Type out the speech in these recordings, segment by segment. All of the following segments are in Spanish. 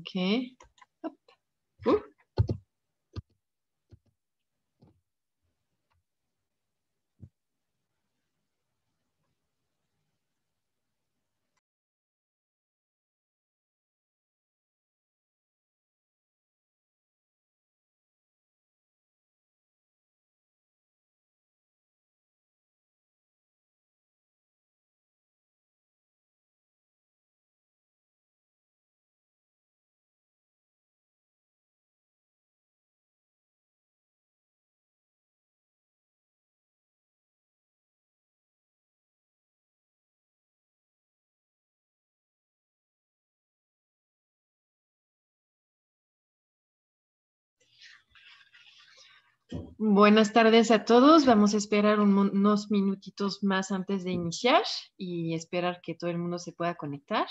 Okay Buenas tardes a todos. Vamos a esperar unos minutitos más antes de iniciar y esperar que todo el mundo se pueda conectar.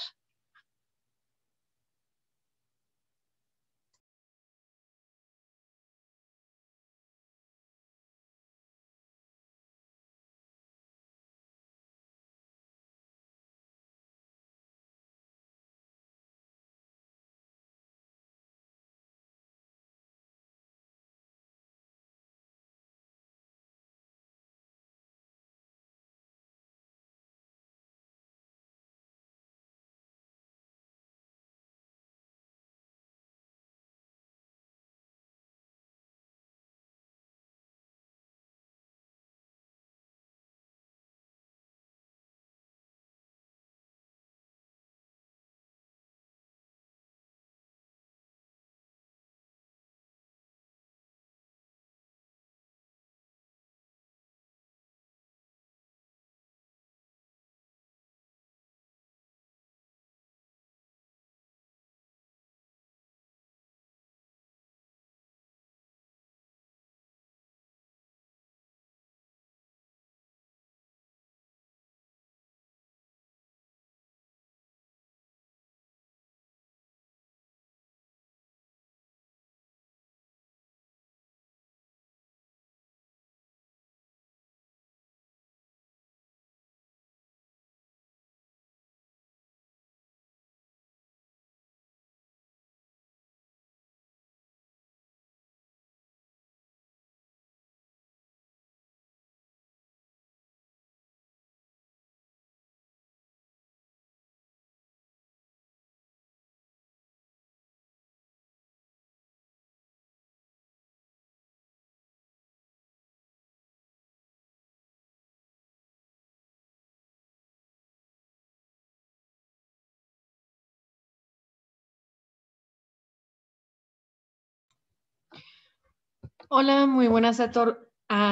Hola, muy buenas a,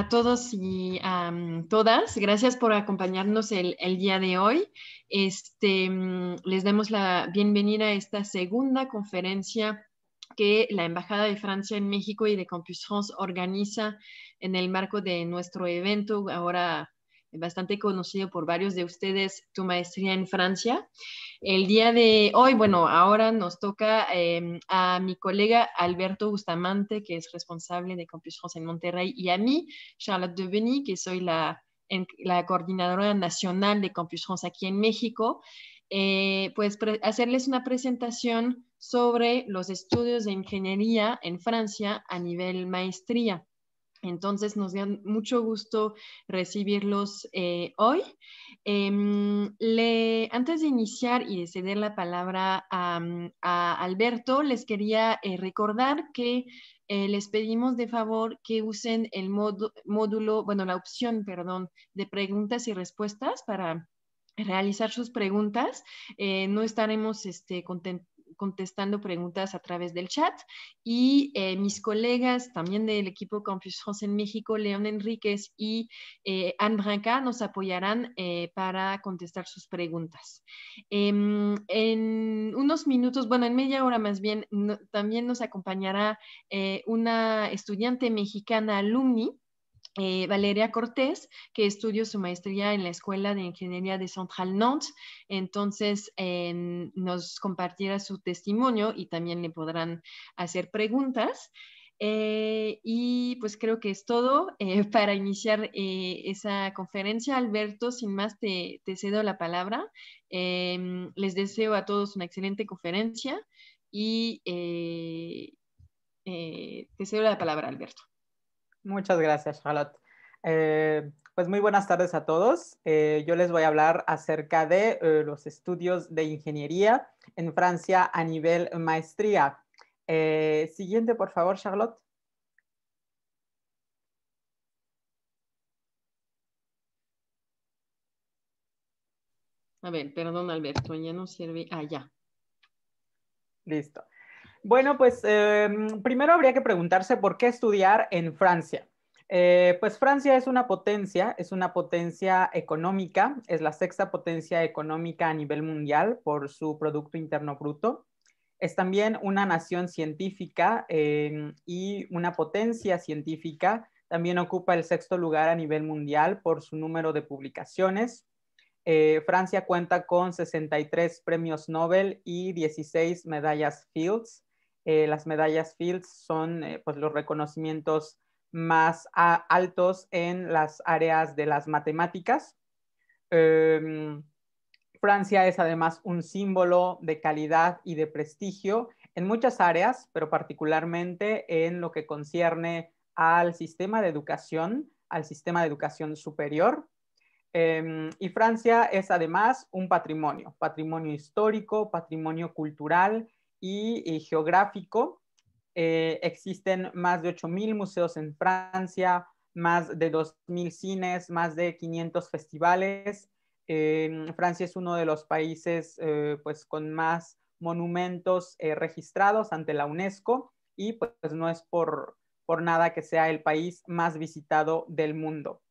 todos y a mm, todas. Gracias por acompañarnos el, día de hoy. Este, mm, les damos la bienvenida a esta segunda conferencia que la Embajada de Francia en México y de Campus France organiza en el marco de nuestro evento ahora bastante conocido por varios de ustedes, tu maestría en Francia. El día de hoy, bueno, ahora nos toca em, a mi colega Alberto Bustamante, que es responsable de Campus France en Monterrey, y a mí, Charlotte Deveny, que soy la, coordinadora nacional de Campus France aquí en México, eh, pues hacerles una presentación sobre los estudios de ingeniería en Francia a nivel maestría. Entonces nos dio mucho gusto recibirlos eh, hoy. Em, antes de iniciar y de ceder la palabra a, mm, Alberto, les quería eh, recordar que eh, les pedimos de favor que usen el módulo, bueno, la opción, perdón, de preguntas y respuestas para realizar sus preguntas. no estaremos este, contentos contestando preguntas a través del chat y eh, mis colegas también del equipo Campus France en México, León Enríquez y eh, Anne Branca, nos apoyarán eh, para contestar sus preguntas. Em, en unos minutos, bueno, en media hora más bien, también nos acompañará eh, una estudiante mexicana alumni eh, Valeria Cortés, que estudió su maestría en la Escuela de Ingeniería de Central Nantes. Entonces, eh, nos compartirá su testimonio y también le podrán hacer preguntas. Eh, y pues creo que es todo para iniciar esa conferencia. Alberto, sin más, te cedo la palabra. les deseo a todos una excelente conferencia y te cedo la palabra, Alberto. Muchas gracias, Charlotte. Eh, pues muy buenas tardes a todos. Eh, yo les voy a hablar acerca de eh, los estudios de ingeniería en Francia a nivel maestría. siguiente, por favor, Charlotte. A ver, perdón, Alberto, ya no sirve. Ah, ya. Listo. Bueno, pues em, primero habría que preguntarse por qué estudiar en Francia. Eh, pues Francia es una potencia, es una potencia económica, es la sexta potencia económica a nivel mundial por su Producto Interno Bruto. Es también una nación científica em, y una potencia científica. También ocupa el sexto lugar a nivel mundial por su número de publicaciones. Eh, Francia cuenta con 63 premios Nobel y 16 medallas Fields eh, las medallas Fields son eh, pues los reconocimientos más altos en las áreas de las matemáticas. Em, Francia es además un símbolo de calidad y de prestigio en muchas áreas, pero particularmente en lo que concierne al sistema de educación, al sistema de educación superior. Em, y Francia es además un patrimonio, patrimonio histórico, patrimonio cultural y, geográfico. Eh, existen más de 8.000 museos en Francia, más de 2.000 cines, más de 500 festivales. Eh, Francia es uno de los países eh, pues, con más monumentos registrados ante la UNESCO y pues no es por, por nada que sea el país más visitado del mundo.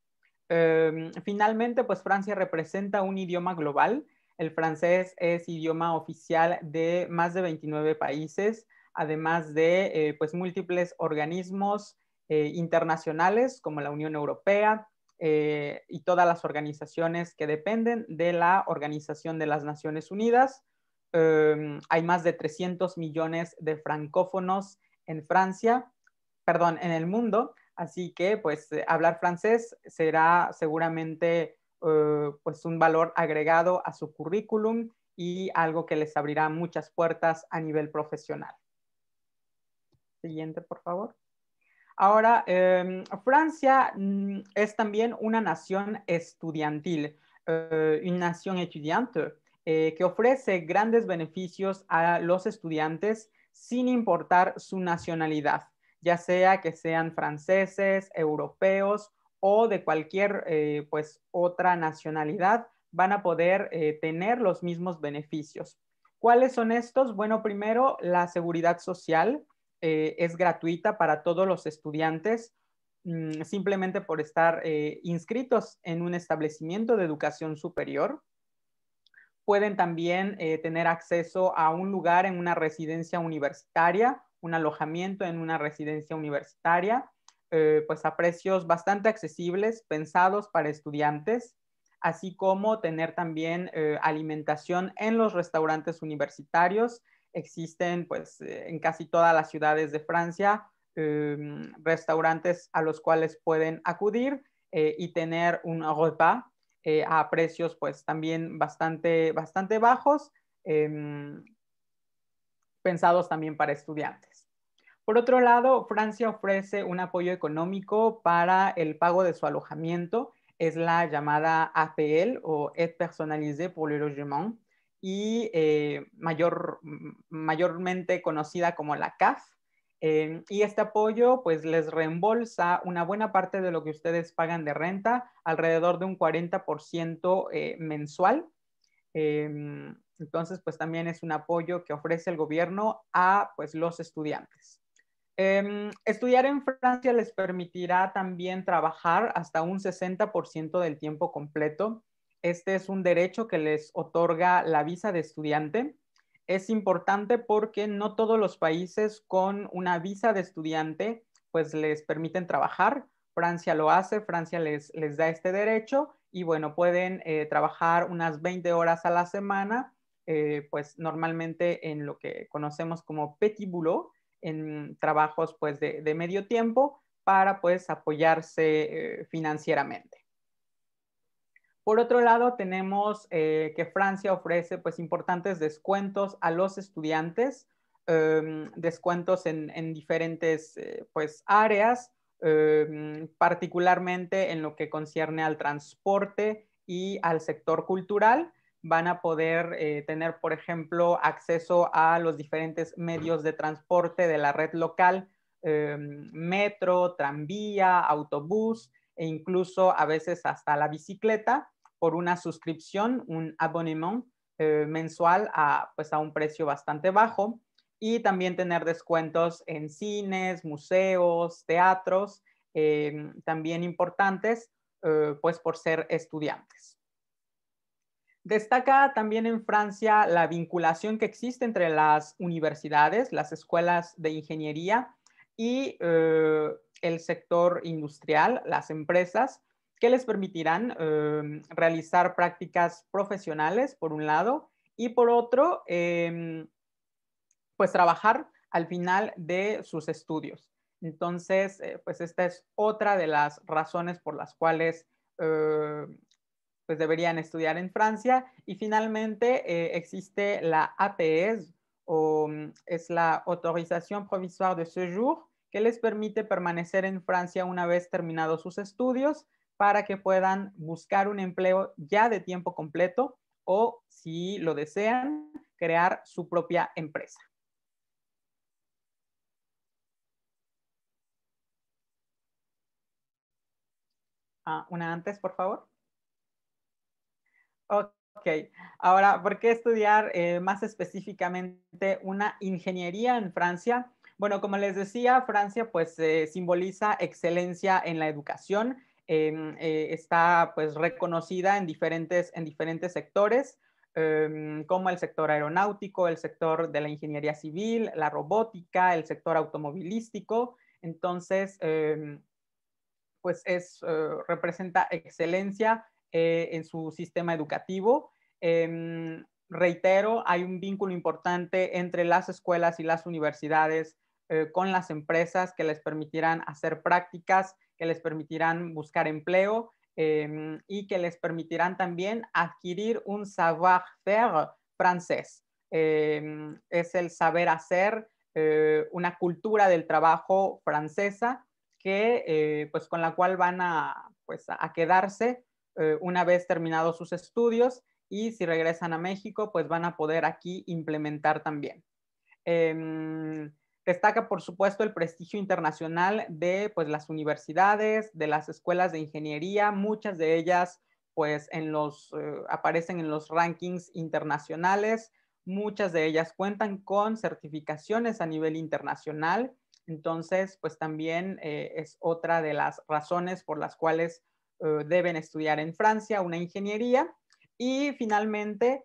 finalmente, pues Francia representa un idioma global el francés es idioma oficial de más de 29 países, además de eh, pues, múltiples organismos eh, internacionales como la Unión Europea eh, y todas las organizaciones que dependen de la Organización de las Naciones Unidas. Em, hay más de 300 millones de francófonos en Francia, perdón, en el mundo, así que pues hablar francés será seguramente eh, pues un valor agregado a su currículum y algo que les abrirá muchas puertas a nivel profesional. Siguiente, por favor. Ahora, em, Francia mm, es también una nación estudiantil, eh, una nación estudiante, eh, que ofrece grandes beneficios a los estudiantes sin importar su nacionalidad, ya sea que sean franceses, europeos o de cualquier eh, pues otra nacionalidad van a poder eh, tener los mismos beneficios. ¿Cuáles son estos? Bueno, primero, la seguridad social eh, es gratuita para todos los estudiantes mm, simplemente por estar inscritos en un establecimiento de educación superior. Pueden también tener acceso a un lugar en una residencia universitaria, un alojamiento en una residencia universitaria, eh, pues a precios bastante accesibles, pensados para estudiantes, así como tener también eh, alimentación en los restaurantes universitarios. Existen pues eh, en casi todas las ciudades de Francia em, restaurantes a los cuales pueden acudir y tener un repas a precios pues también bastante, bastante bajos em, pensados también para estudiantes. Por otro lado, Francia ofrece un apoyo económico para el pago de su alojamiento. Es la llamada APL o Aide Personnalisée pour le Logement y eh, mayor, mayormente conocida como la CAF. Eh, y este apoyo pues les reembolsa una buena parte de lo que ustedes pagan de renta, alrededor de un 40% eh, mensual. Em, entonces pues también es un apoyo que ofrece el gobierno a pues los estudiantes. Em, estudiar en Francia les permitirá también trabajar hasta un 60% del tiempo completo. Este es un derecho que les otorga la visa de estudiante. Es importante porque no todos los países con una visa de estudiante pues les permiten trabajar. Francia lo hace, Francia les, da este derecho y bueno, pueden eh, trabajar unas 20 horas a la semana, eh, pues normalmente en lo que conocemos como petit boulot, en trabajos pues de, medio tiempo para pues apoyarse eh, financieramente. Por otro lado, tenemos eh, que Francia ofrece pues importantes descuentos a los estudiantes, em, descuentos en, en diferentes eh, pues áreas, em, particularmente en lo que concierne al transporte y al sector cultural, van a poder eh, tener, por ejemplo, acceso a los diferentes medios de transporte de la red local, eh, metro, tranvía, autobús e incluso a veces hasta la bicicleta por una suscripción, un abonnement eh, mensual a, pues, a un precio bastante bajo y también tener descuentos en cines, museos, teatros, también importantes, pues por ser estudiantes. Destaca también en Francia la vinculación que existe entre las universidades, las escuelas de ingeniería y eh, el sector industrial, las empresas, que les permitirán eh, realizar prácticas profesionales, por un lado, y por otro, em, pues trabajar al final de sus estudios. Entonces, eh, pues esta es otra de las razones por las cuales pues deberían estudiar en Francia. Y finalmente eh, existe la APS, e o mm, es la Autorización Provisoire de Séjour, que les permite permanecer en Francia una vez terminados sus estudios para que puedan buscar un empleo ya de tiempo completo o, si lo desean, crear su propia empresa. Ah, una antes, por favor. Ok, ahora, ¿por qué estudiar eh, más específicamente una ingeniería en Francia? Bueno, como les decía, Francia pues eh, simboliza excelencia en la educación, em, eh, está pues reconocida en diferentes, en diferentes sectores, em, como el sector aeronáutico, el sector de la ingeniería civil, la robótica, el sector automovilístico. Entonces, em, pues es, representa excelencia eh, en su sistema educativo. Em, reitero, hay un vínculo importante entre las escuelas y las universidades eh, con las empresas que les permitirán hacer prácticas, que les permitirán buscar empleo em, y que les permitirán también adquirir un savoir-faire francés. Em, es el saber hacer, eh, una cultura del trabajo francesa que, pues, con la cual van a pues, quedarse eh, una vez terminados sus estudios y si regresan a México, pues van a poder aquí implementar también. Em, destaca, por supuesto, el prestigio internacional de pues, las universidades, de las escuelas de ingeniería, muchas de ellas pues en los, eh, aparecen en los rankings internacionales, muchas de ellas cuentan con certificaciones a nivel internacional, entonces pues también eh, es otra de las razones por las cuales eh, deben estudiar en Francia una ingeniería. Y finalmente,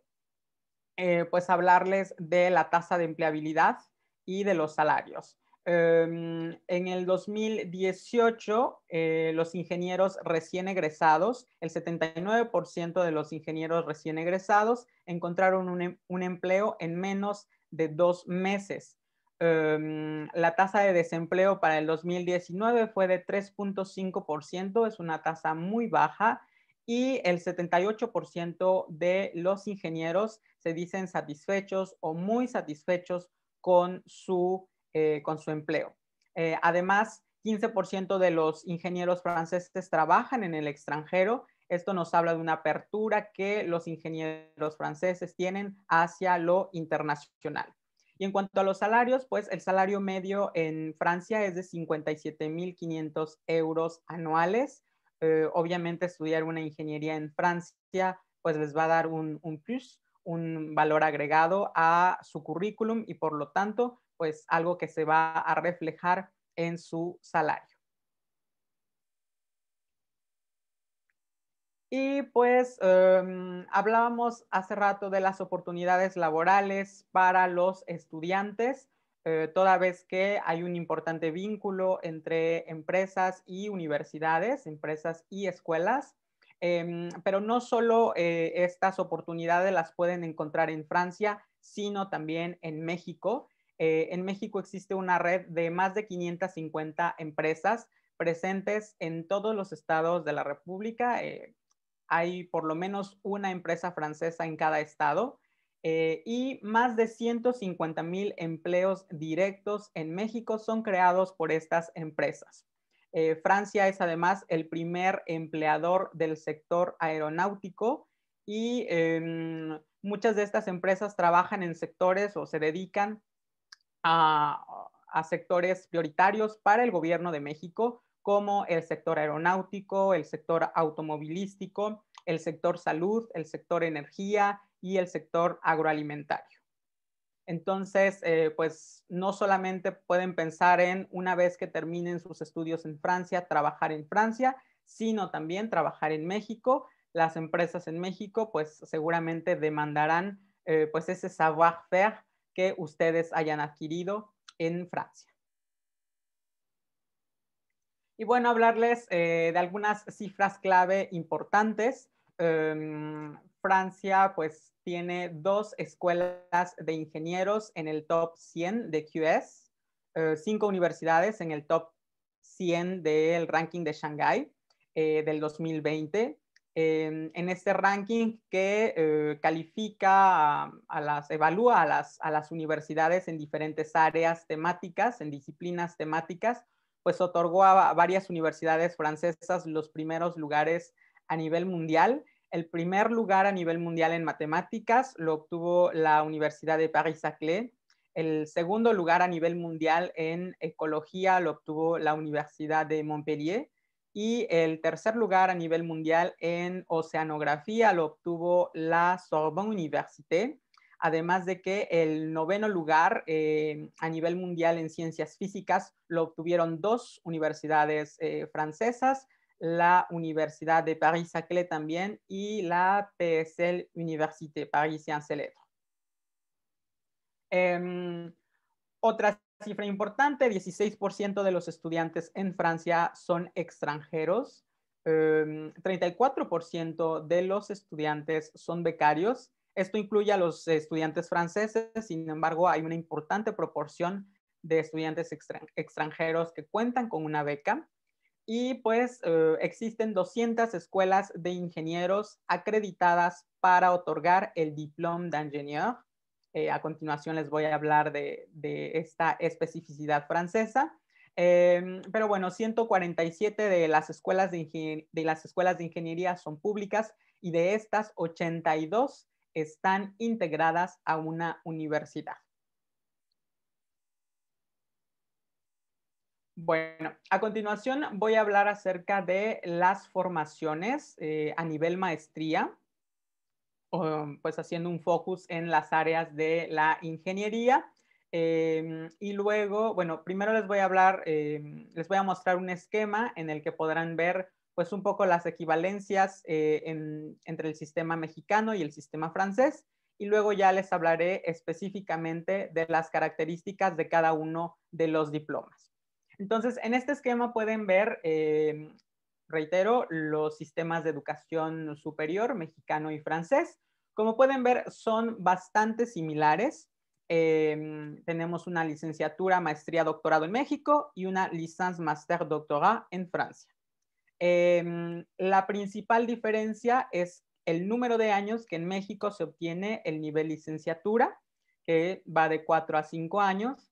eh, pues hablarles de la tasa de empleabilidad y de los salarios. Em, en el 2018, eh, los ingenieros recién egresados, el 79% de los ingenieros recién egresados encontraron un, em, empleo en menos de dos meses. Em, la tasa de desempleo para el 2019 fue de 3.5%, es una tasa muy baja y el 78% de los ingenieros se dicen satisfechos o muy satisfechos con su, eh, empleo. Eh, además, 15% de los ingenieros franceses trabajan en el extranjero. Esto nos habla de una apertura que los ingenieros franceses tienen hacia lo internacional. Y en cuanto a los salarios, pues el salario medio en Francia es de 57.500 euros anuales. Eh, obviamente estudiar una ingeniería en Francia, pues les va a dar un, un plus, un valor agregado a su currículum y por lo tanto, pues algo que se va a reflejar en su salario. Y pues em, hablábamos hace rato de las oportunidades laborales para los estudiantes, eh, toda vez que hay un importante vínculo entre empresas y universidades, empresas y escuelas. Em, pero no solo eh, estas oportunidades las pueden encontrar en Francia, sino también en México. Eh, en México existe una red de más de 550 empresas presentes en todos los estados de la República, eh, hay por lo menos una empresa francesa en cada estado eh, y más de 150 mil empleos directos en México son creados por estas empresas. Eh, Francia es además el primer empleador del sector aeronáutico y em, muchas de estas empresas trabajan en sectores o se dedican a sectores prioritarios para el gobierno de México, como el sector aeronáutico, el sector automovilístico, el sector salud, el sector energía y el sector agroalimentario. Entonces, eh, pues no solamente pueden pensar en una vez que terminen sus estudios en Francia, trabajar en Francia, sino también trabajar en México. Las empresas en México, pues seguramente demandarán eh, pues ese savoir-faire que ustedes hayan adquirido en Francia. Y bueno, hablarles eh, de algunas cifras clave importantes. Em, Francia pues tiene dos escuelas de ingenieros en el top 100 de QS, eh, cinco universidades en el top 100 del ranking de Shanghái eh, del 2020. Em, en este ranking que califica las, evalúa a las, a las universidades en diferentes áreas temáticas, en disciplinas temáticas, pues otorgó a varias universidades francesas los primeros lugares a nivel mundial. El primer lugar a nivel mundial en matemáticas lo obtuvo la Universidad de Paris-Saclay. El segundo lugar a nivel mundial en ecología lo obtuvo la Universidad de Montpellier. Y el tercer lugar a nivel mundial en oceanografía lo obtuvo la Sorbonne Université además de que el noveno lugar eh, a nivel mundial en ciencias físicas lo obtuvieron dos universidades eh, francesas, la Universidad de Paris-Saclay también y la PSL Université Paris-Sciences eh, em, otra cifra importante, 16% de los estudiantes en Francia son extranjeros, 34% em, de los estudiantes son becarios esto incluye a los estudiantes franceses, sin embargo, hay una importante proporción de estudiantes extranjeros que cuentan con una beca. Y pues eh, existen 200 escuelas de ingenieros acreditadas para otorgar el diploma de ingeniero. Eh, a continuación les voy a hablar de, esta especificidad francesa. Em, pero bueno, 147 de las, escuelas de las escuelas de ingeniería son públicas y de estas 82 están integradas a una universidad. Bueno, a continuación voy a hablar acerca de las formaciones eh, a nivel maestría, um, pues haciendo un focus en las áreas de la ingeniería. Em, y luego, bueno, primero les voy a hablar, em, les voy a mostrar un esquema en el que podrán ver pues un poco las equivalencias eh, entre el sistema mexicano y el sistema francés. Y luego ya les hablaré específicamente de las características de cada uno de los diplomas. Entonces, en este esquema pueden ver, eh, reitero, los sistemas de educación superior mexicano y francés. Como pueden ver, son bastante similares. Em, tenemos una licenciatura, maestría, doctorado en México y una licence, master, doctorat en Francia. Em, la principal diferencia es el número de años que en México se obtiene el nivel licenciatura, que va de 4 a 5 años,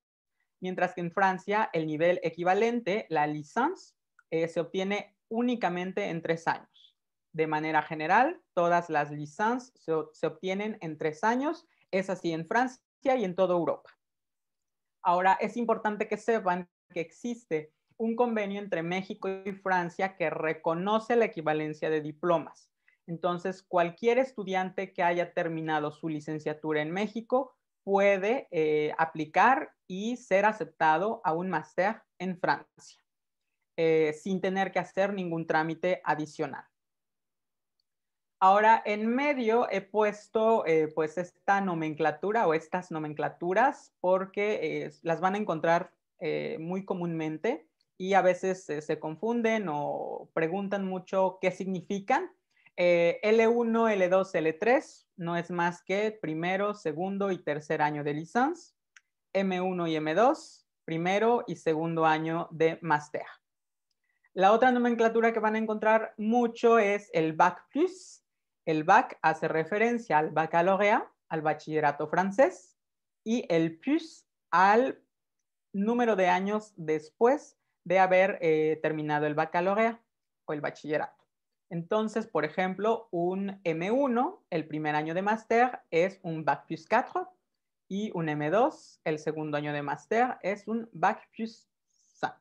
mientras que en Francia el nivel equivalente, la licence, eh, se obtiene únicamente en tres años. De manera general, todas las licences se, obtienen en tres años, es así en Francia y en toda Europa. Ahora, es importante que sepan que existe un convenio entre México y Francia que reconoce la equivalencia de diplomas. Entonces, cualquier estudiante que haya terminado su licenciatura en México puede eh, aplicar y ser aceptado a un máster en Francia, eh, sin tener que hacer ningún trámite adicional. Ahora, en medio he puesto eh, pues esta nomenclatura o estas nomenclaturas porque las van a encontrar muy comúnmente y a veces eh, se confunden o preguntan mucho qué significan. L1, L2, L3 no es más que primero, segundo y tercer año de licencia. M1 y M2, primero y segundo año de máster. La otra nomenclatura que van a encontrar mucho es el BAC Plus. El BAC hace referencia al baccalaureat, al bachillerato francés, y el Plus al número de años después de haber eh, terminado el o el bachillerato. Entonces, por ejemplo, un M1, el primer año de máster, es un Bac plus 4 y un M2, el segundo año de máster, es un Bac plus 5.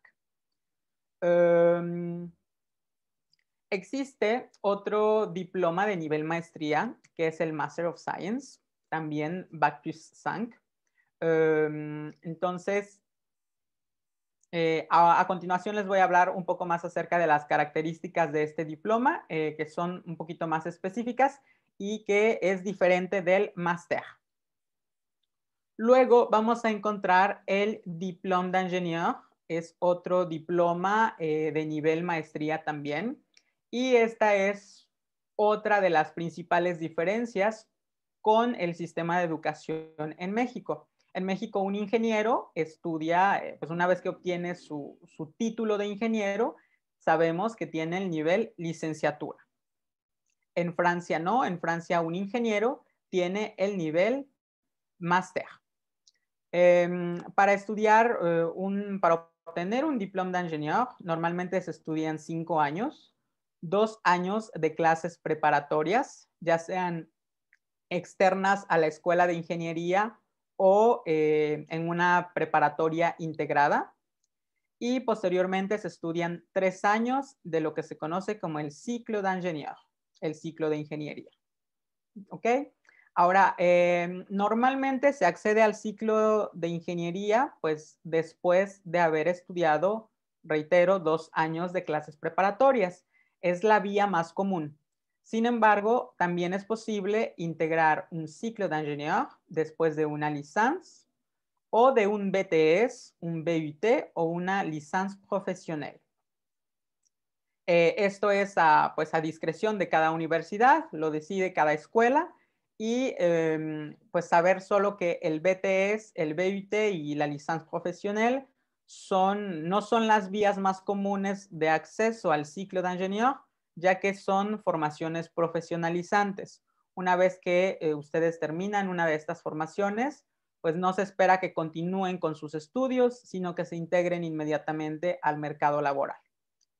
Em, existe otro diploma de nivel maestría, que es el Master of Science, también Bac plus 5. Em, entonces, eh, a, continuación les voy a hablar un poco más acerca de las características de este diploma, eh, que son un poquito más específicas y que es diferente del máster. Luego vamos a encontrar el diploma de es otro diploma eh, de nivel maestría también. Y esta es otra de las principales diferencias con el sistema de educación en México. En México un ingeniero estudia, eh, pues una vez que obtiene su, título de ingeniero, sabemos que tiene el nivel licenciatura. En Francia no, en Francia un ingeniero tiene el nivel máster. Em, para estudiar eh, para obtener un diploma de ingeniero, normalmente se estudian cinco años, dos años de clases preparatorias, ya sean externas a la escuela de ingeniería o eh, en una preparatoria integrada. Y posteriormente se estudian tres años de lo que se conoce como el ciclo de ingeniero, el ciclo de ingeniería. ¿Ok? Ahora, eh, normalmente se accede al ciclo de ingeniería, pues después de haber estudiado, reitero, dos años de clases preparatorias. Es la vía más común. Sin embargo, también es posible integrar un ciclo de ingeniero después de una licence o de un BTS, un BUT o una licence profesional. Eh, esto es a, pues a discreción de cada universidad, lo decide cada escuela y em, pues saber solo que el BTS, el BUT y la licence profesional no son las vías más comunes de acceso al ciclo de ingeniero, ya que son formaciones profesionalizantes. Una vez que eh, ustedes terminan una de estas formaciones, pues no se espera que continúen con sus estudios, sino que se integren inmediatamente al mercado laboral.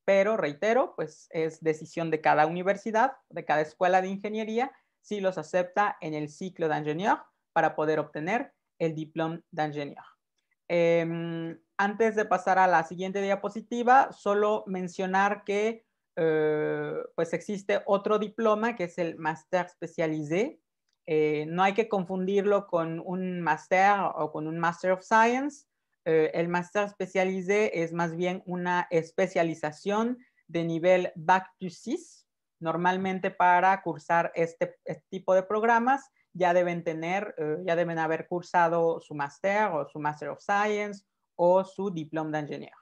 Pero, reitero, pues es decisión de cada universidad, de cada escuela de ingeniería, si los acepta en el ciclo de ingeniero para poder obtener el diploma de ingeniero. Em, antes de pasar a la siguiente diapositiva, solo mencionar que eh, pues existe otro diploma que es el Master spécialisé. Eh, no hay que confundirlo con un Master o con un Master of Science. Eh, el Master spécialisé es más bien una especialización de nivel Back to CIS. Normalmente para cursar este, este, tipo de programas ya deben tener, ya deben haber cursado su Master o su Master of Science o su diploma de ingeniero.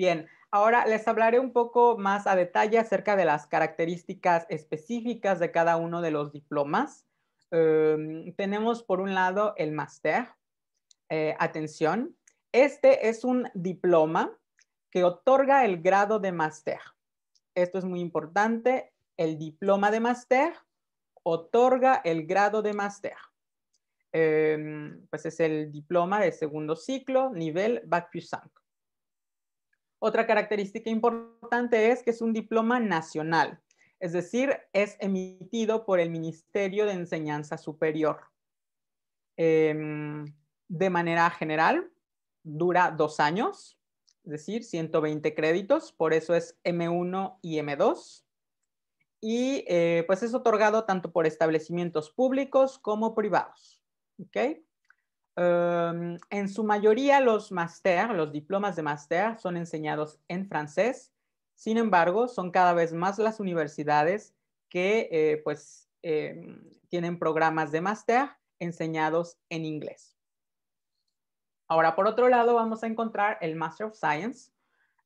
Bien, ahora les hablaré un poco más a detalle acerca de las características específicas de cada uno de los diplomas. Em, tenemos por un lado el máster. Eh, atención, este es un diploma que otorga el grado de máster. Esto es muy importante. El diploma de máster otorga el grado de máster. Em, pues es el diploma de segundo ciclo, nivel Bac 5. Otra característica importante es que es un diploma nacional, es decir, es emitido por el Ministerio de Enseñanza Superior. Em, de manera general, dura dos años, es decir, 120 créditos, por eso es M1 y M2. Y eh, pues es otorgado tanto por establecimientos públicos como privados. Em, en su mayoría los máster, los diplomas de máster son enseñados en francés. Sin embargo, son cada vez más las universidades que eh, pues, em, tienen programas de máster enseñados en inglés. Ahora, por otro lado, vamos a encontrar el Master of Science,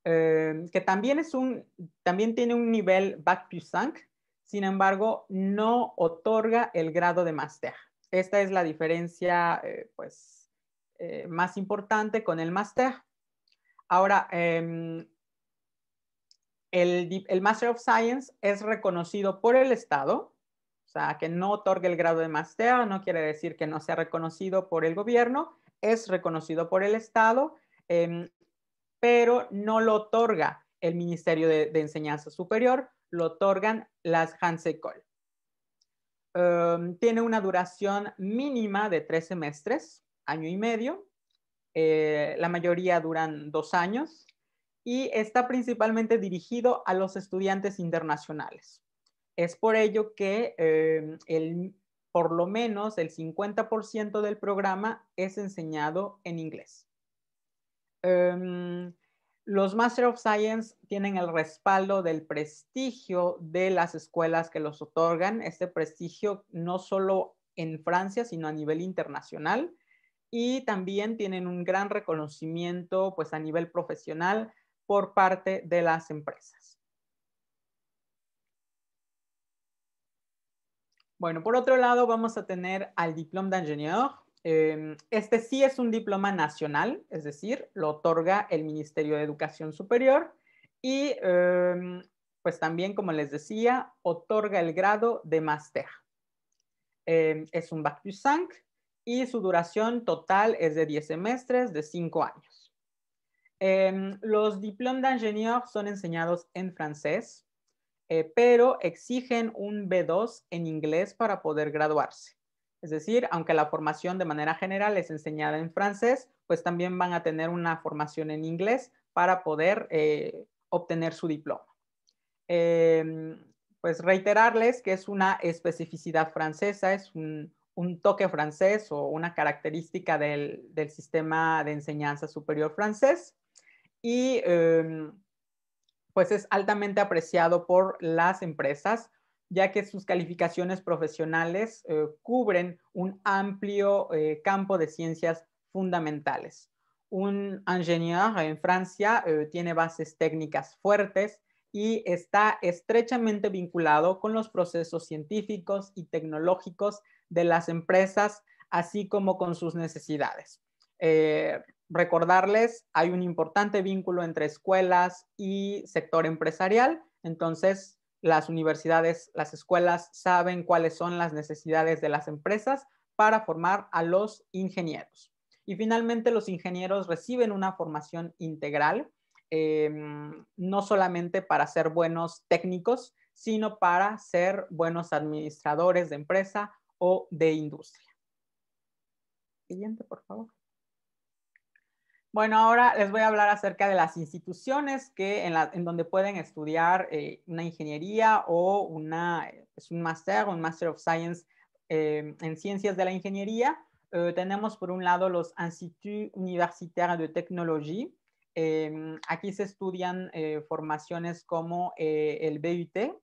em, que también, es un, también tiene un nivel Back to 5, sin embargo, no otorga el grado de máster. Esta es la diferencia eh, pues, eh, más importante con el máster. Ahora, em, el, Master of Science es reconocido por el Estado, o sea, que no otorga el grado de Master, no quiere decir que no sea reconocido por el gobierno, es reconocido por el Estado, em, pero no lo otorga el Ministerio de, Enseñanza Superior, lo otorgan las HANSECOL. Em, tiene una duración mínima de tres semestres, año y medio. Eh, la mayoría duran dos años y está principalmente dirigido a los estudiantes internacionales. Es por ello que em, por lo menos el 50% del programa es enseñado en inglés. Em, los Master of Science tienen el respaldo del prestigio de las escuelas que los otorgan, este prestigio no solo en Francia, sino a nivel internacional, y también tienen un gran reconocimiento pues a nivel profesional por parte de las empresas. Bueno, por otro lado, vamos a tener al de d'Ingénieur, Em, este sí es un diploma nacional, es decir, lo otorga el Ministerio de Educación Superior y em, pues también, como les decía, otorga el grado de máster. Em, es un Bac y su duración total es de 10 semestres de 5 años. los diplomas d'ingénieur son enseñados en francés, eh, pero exigen un B2 en inglés para poder graduarse. Es decir, aunque la formación de manera general es enseñada en francés, pues también van a tener una formación en inglés para poder eh, obtener su diploma. Em, pues reiterarles que es una especificidad francesa, es un, toque francés o una característica del, sistema de enseñanza superior francés y em, pues es altamente apreciado por las empresas ya que sus calificaciones profesionales eh, cubren un amplio eh, campo de ciencias fundamentales. Un ingeniero en Francia eh, tiene bases técnicas fuertes y está estrechamente vinculado con los procesos científicos y tecnológicos de las empresas, así como con sus necesidades. recordarles, hay un importante vínculo entre escuelas y sector empresarial, entonces las universidades, las escuelas saben cuáles son las necesidades de las empresas para formar a los ingenieros. Y finalmente, los ingenieros reciben una formación integral, em, no solamente para ser buenos técnicos, sino para ser buenos administradores de empresa o de industria. Siguiente, por favor. Bueno, ahora les voy a hablar acerca de las instituciones que en, donde pueden estudiar eh, una ingeniería o una, eh, es un máster, un Master of Science eh, en Ciencias de la Ingeniería. tenemos por un lado los Instituts Universitaires de Technologie. Em, aquí se estudian formaciones como el BUT,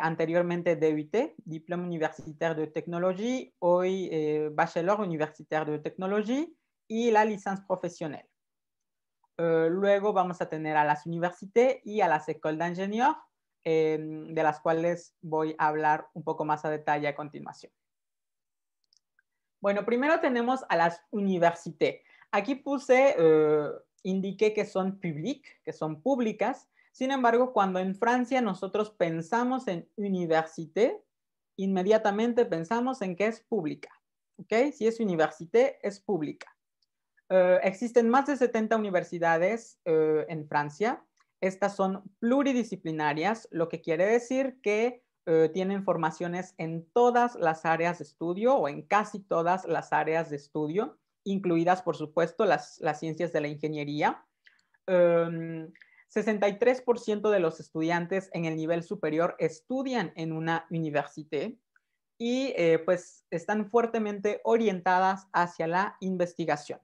anteriormente DUT, Diploma Universitaire de Technologie, hoy Bachelor Universitaire de Technologie y la licencia profesional. Eh, luego vamos a tener a las universidades y a las écoles d'ingénieurs, em, de las cuales voy a hablar un poco más a detalle a continuación. Bueno, primero tenemos a las universidades. Aquí puse, eh, indiqué que son public, que son públicas. Sin embargo, cuando en Francia nosotros pensamos en université, inmediatamente pensamos en que es pública. okay Si es université, es pública. Eh, existen más de 70 universidades eh, en Francia. Estas son pluridisciplinarias, lo que quiere decir que eh, tienen formaciones en todas las áreas de estudio o en casi todas las áreas de estudio, incluidas, por supuesto, las, ciencias de la ingeniería. 63% em, de los estudiantes en el nivel superior estudian en una universidad y pues están fuertemente orientadas hacia la investigación.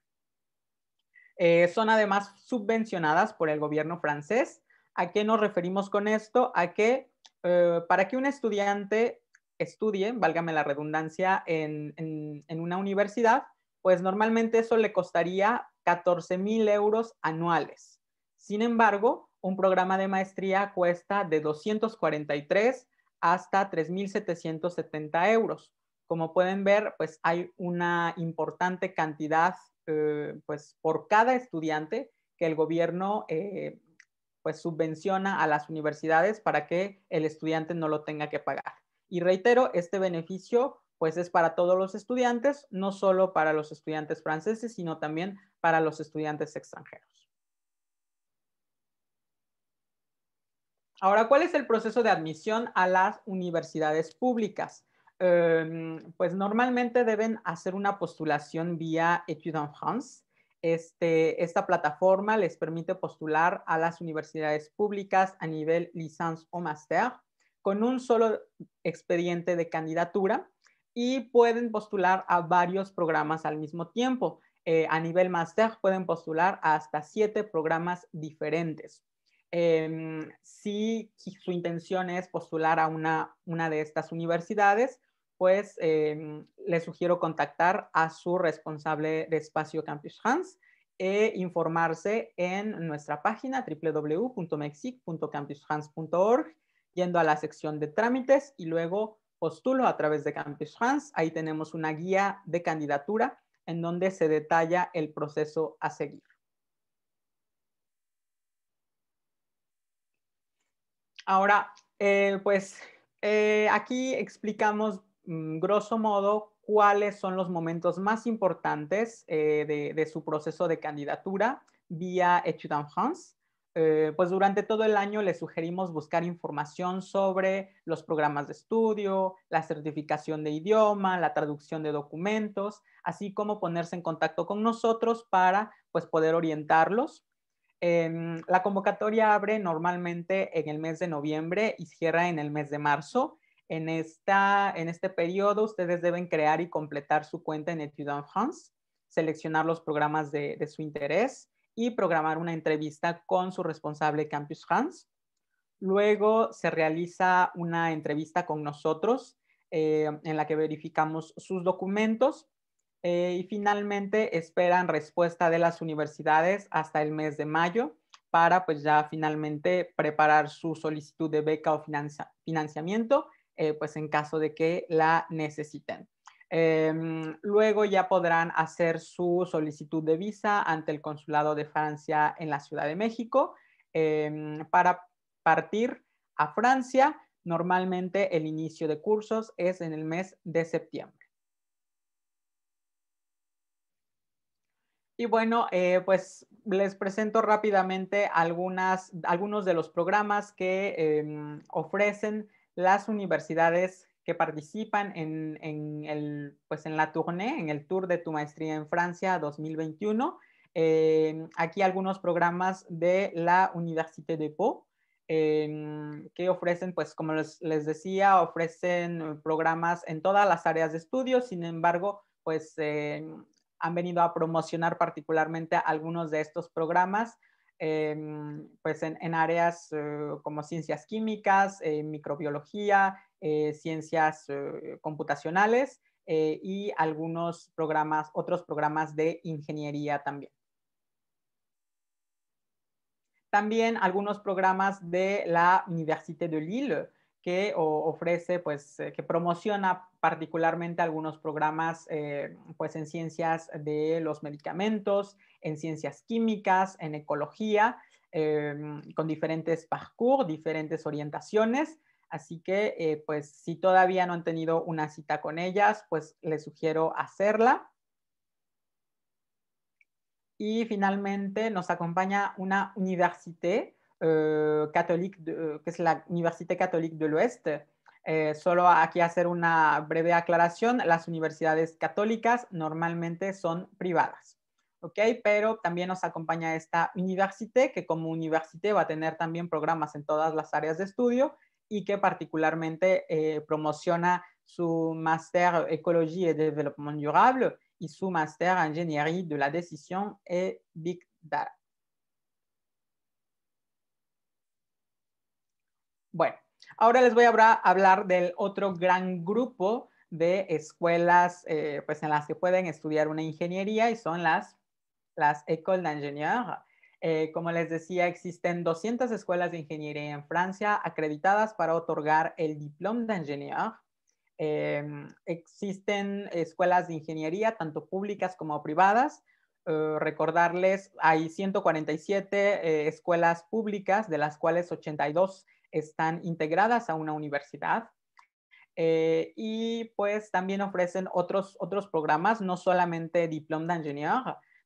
Eh, son además subvencionadas por el gobierno francés. ¿A qué nos referimos con esto? A que eh, para que un estudiante estudie, válgame la redundancia, en, una universidad, pues normalmente eso le costaría 14 mil euros anuales. Sin embargo, un programa de maestría cuesta de 243 hasta 3.770 euros. Como pueden ver, pues hay una importante cantidad eh, pues por cada estudiante que el gobierno eh, pues, subvenciona a las universidades para que el estudiante no lo tenga que pagar. Y reitero, este beneficio pues es para todos los estudiantes, no solo para los estudiantes franceses, sino también para los estudiantes extranjeros. Ahora, ¿cuál es el proceso de admisión a las universidades públicas? Em, pues normalmente deben hacer una postulación vía Études en France. Este, esta plataforma les permite postular a las universidades públicas a nivel licence o Master con un solo expediente de candidatura y pueden postular a varios programas al mismo tiempo. Eh, a nivel Master pueden postular hasta siete programas diferentes. Em, si su intención es postular a una de estas universidades, pues eh, em, les sugiero contactar a su responsable de espacio Campus hans e informarse en nuestra página www.mexic.campushans.org yendo a la sección de trámites y luego postulo a través de Campus hans Ahí tenemos una guía de candidatura en donde se detalla el proceso a seguir. Ahora, eh, pues eh, aquí explicamos Mm, grosso modo, cuáles son los momentos más importantes eh, de, su proceso de candidatura vía Études en France. Eh, pues durante todo el año le sugerimos buscar información sobre los programas de estudio, la certificación de idioma, la traducción de documentos, así como ponerse en contacto con nosotros para pues, poder orientarlos. Em, la convocatoria abre normalmente en el mes de noviembre y cierra en el mes de marzo en, este periodo, ustedes deben crear y completar su cuenta en études en France, seleccionar los programas de, su interés y programar una entrevista con su responsable Campus France. Luego se realiza una entrevista con nosotros eh, en la que verificamos sus documentos eh, y finalmente esperan respuesta de las universidades hasta el mes de mayo para pues ya finalmente preparar su solicitud de beca o financiamiento eh, pues en caso de que la necesiten. Em, luego ya podrán hacer su solicitud de visa ante el Consulado de Francia en la Ciudad de México em, para partir a Francia. Normalmente el inicio de cursos es en el mes de septiembre. Y bueno, eh, pues les presento rápidamente algunos de los programas que em, ofrecen las universidades que participan en, pues, en, la tournée, en el tour de tu maestría en Francia 2021. Eh, aquí algunos programas de la Université de Pau eh, que ofrecen, pues como les, decía, ofrecen programas en todas las áreas de estudio, sin embargo, pues eh, han venido a promocionar particularmente algunos de estos programas Em, pues en, áreas eh, como ciencias químicas, eh, microbiología, eh, ciencias computacionales y algunos programas, otros programas de ingeniería también. También algunos programas de la Université de Lille que ofrece, pues, que promociona particularmente algunos programas eh, pues en ciencias de los medicamentos, en ciencias químicas, en ecología, eh, con diferentes parcours, diferentes orientaciones. Así que, eh, pues, si todavía no han tenido una cita con ellas, pues les sugiero hacerla. Y finalmente nos acompaña una université católica, que es la Université Catholique de l'Ouest, eh, solo aquí hacer una breve aclaración, las universidades católicas normalmente son privadas, ¿ok? Pero también nos acompaña esta université, que como université va a tener también programas en todas las áreas de estudio y que particularmente eh, promociona su máster Ecología y développement Durable y su máster Ingeniería de la Decisión y Big Data. Bueno, Ahora les voy a hablar del otro gran grupo de escuelas eh, pues, en las que pueden estudiar una ingeniería y son las, las écoles d'ingénieurs. Eh, como les decía, existen 200 escuelas de ingeniería en Francia acreditadas para otorgar el diploma de em, existen escuelas de ingeniería, tanto públicas como privadas. Eh, recordarles, hay 147 escuelas públicas, de las cuales 82 están integradas a una universidad eh, y pues también ofrecen otros, otros programas, no solamente diploma de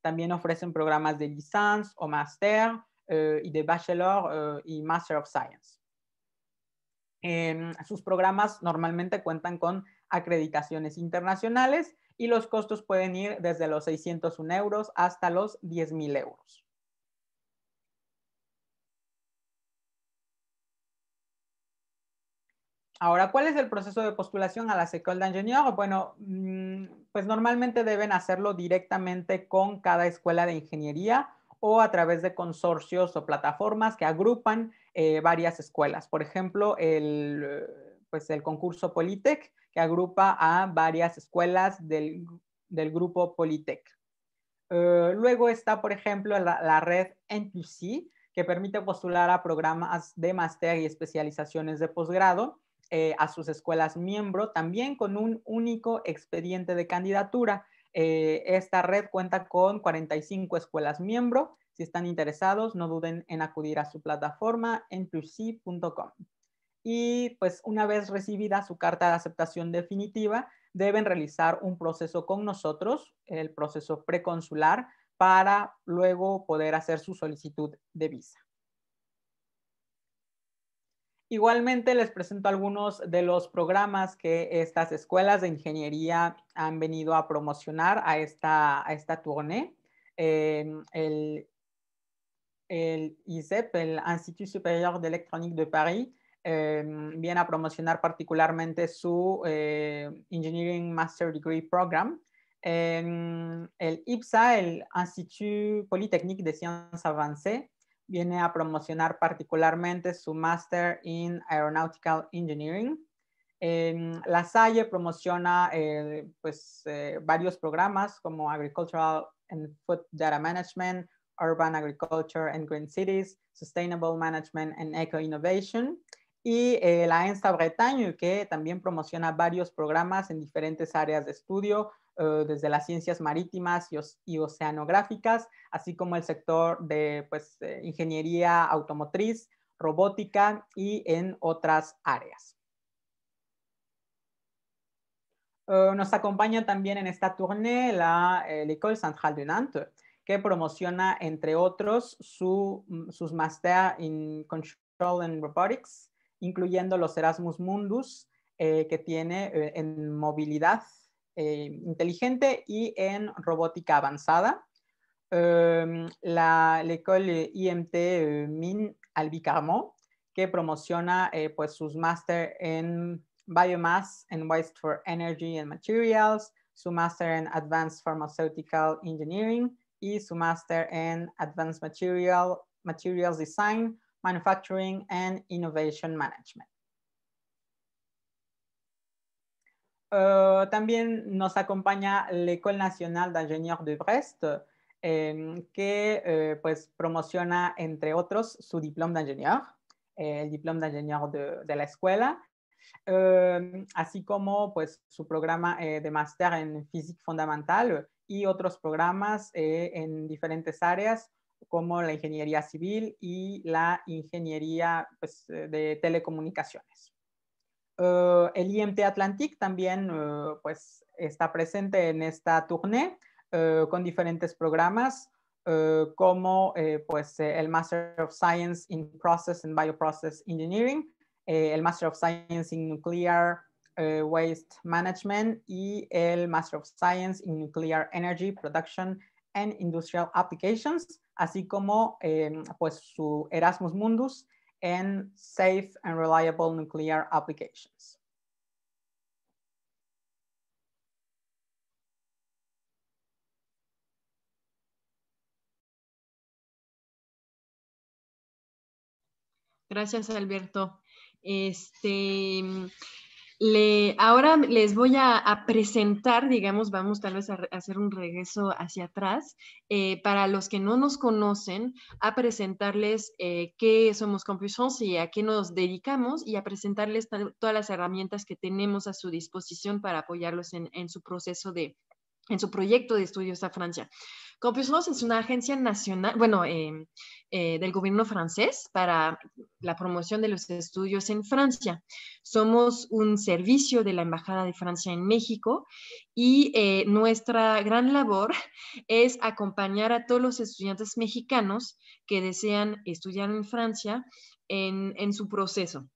también ofrecen programas de License o Master eh, y de bachelor eh, y master of science. Em, sus programas normalmente cuentan con acreditaciones internacionales y los costos pueden ir desde los 601 euros hasta los 10.000 euros. Ahora, ¿cuál es el proceso de postulación a la de Ingeniería? Bueno, mm, pues normalmente deben hacerlo directamente con cada escuela de ingeniería o a través de consorcios o plataformas que agrupan eh, varias escuelas. Por ejemplo, pues el, concurso Politec, que agrupa a varias escuelas del, del grupo Politec. Eh, luego está, por ejemplo, la, red NPC, que permite postular a programas de máster y especializaciones de posgrado eh, a sus escuelas miembro, también con un único expediente de candidatura. Eh, esta red cuenta con 45 escuelas miembro. Si están interesados, no duden en acudir a su plataforma en plusi.com. Y pues una vez recibida su carta de aceptación definitiva, deben realizar un proceso con nosotros, el proceso preconsular, para luego poder hacer su solicitud de visa. Igualmente les presento algunos de los programas que estas escuelas de ingeniería han venido a promocionar a esta, a tournée. Em, el, el, ISEP, el Institut Supérieur d'Electronique de Paris, em, viene a promocionar particularmente su eh, Engineering Master Degree Program. Em, el IPSA, el Institut Polytechnique de Sciences Avancées, viene a promocionar particularmente su Master in Aeronautical Engineering. la Salle promociona eh, pues, eh, varios programas como Agricultural and Food Data Management, Urban Agriculture and Green Cities, Sustainable Management and Eco Innovation. Y eh, la ENSA Bretagne que también promociona varios programas en diferentes áreas de estudio, eh, desde las ciencias marítimas y, oceanográficas, así como el sector de pues, eh, ingeniería automotriz, robótica y en otras áreas. Eh, nos acompaña también en esta tournée la eh, saint Centrale de Nantes, que promociona, entre otros, su, mm, sus Master in Control and Robotics, incluyendo los Erasmus Mundus que tiene en movilidad eh, inteligente y en robótica avanzada. Em, la L'École IMT eh, Min Albicarmo, que promociona eh, pues sus máster en Biomass and Waste for Energy and Materials, su master en Advanced Pharmaceutical Engineering y su master en Advanced Material, Materials Design, Manufacturing and Innovation Management. Eh, también nos acompaña la École Nacional de de Brest, em, que eh, pues, promociona, entre otros, su diploma de ingeniero, eh, el diploma de ingeniero de, la escuela, em, así como pues, su programa de máster en física fundamental y otros programas en diferentes áreas como la ingeniería civil y la ingeniería pues, de telecomunicaciones. Eh, el IMT Atlantic también eh, pues, está presente en esta tournée eh, con diferentes programas como pues, el Master of Science in Process and Bioprocess Engineering, el Master of Science in Nuclear Waste Management y el Master of Science in Nuclear Energy Production and Industrial Applications, así como pues, su Erasmus Mundus and safe and reliable nuclear applications. Gracias, Alberto. Este, ahora les voy a, presentar, digamos, vamos tal vez a, hacer un regreso hacia atrás, eh, para los que no nos conocen, a presentarles eh, qué somos Compuissance y a qué nos dedicamos y a presentarles todas las herramientas que tenemos a su disposición para apoyarlos en, en su proceso de, en su proyecto de estudios a Francia. Confucius pues, es una agencia nacional, bueno, em, eh, del gobierno francés para la promoción de los estudios en Francia. Somos un servicio de la Embajada de Francia en México y eh, nuestra gran labor es acompañar a todos los estudiantes mexicanos que desean estudiar en Francia en su proceso.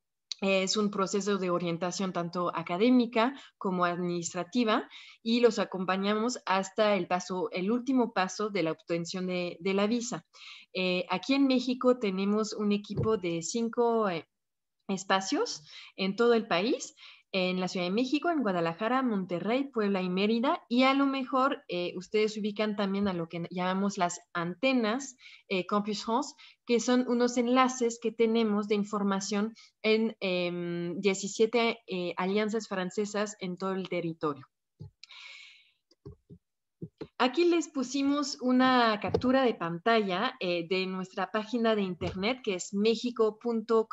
Es un proceso de orientación tanto académica como administrativa y los acompañamos hasta el paso, el último paso de la obtención de, la visa. Eh, aquí en México tenemos un equipo de cinco eh, espacios en todo el país en la Ciudad de México, en Guadalajara, Monterrey, Puebla y Mérida. Y a lo mejor eh, ustedes ubican también a lo que llamamos las antenas eh, Campus France, que son unos enlaces que tenemos de información en 17 em, eh, alianzas francesas en todo el territorio. Aquí les pusimos una captura de pantalla de nuestra página de internet que es mexico.campusfrance.org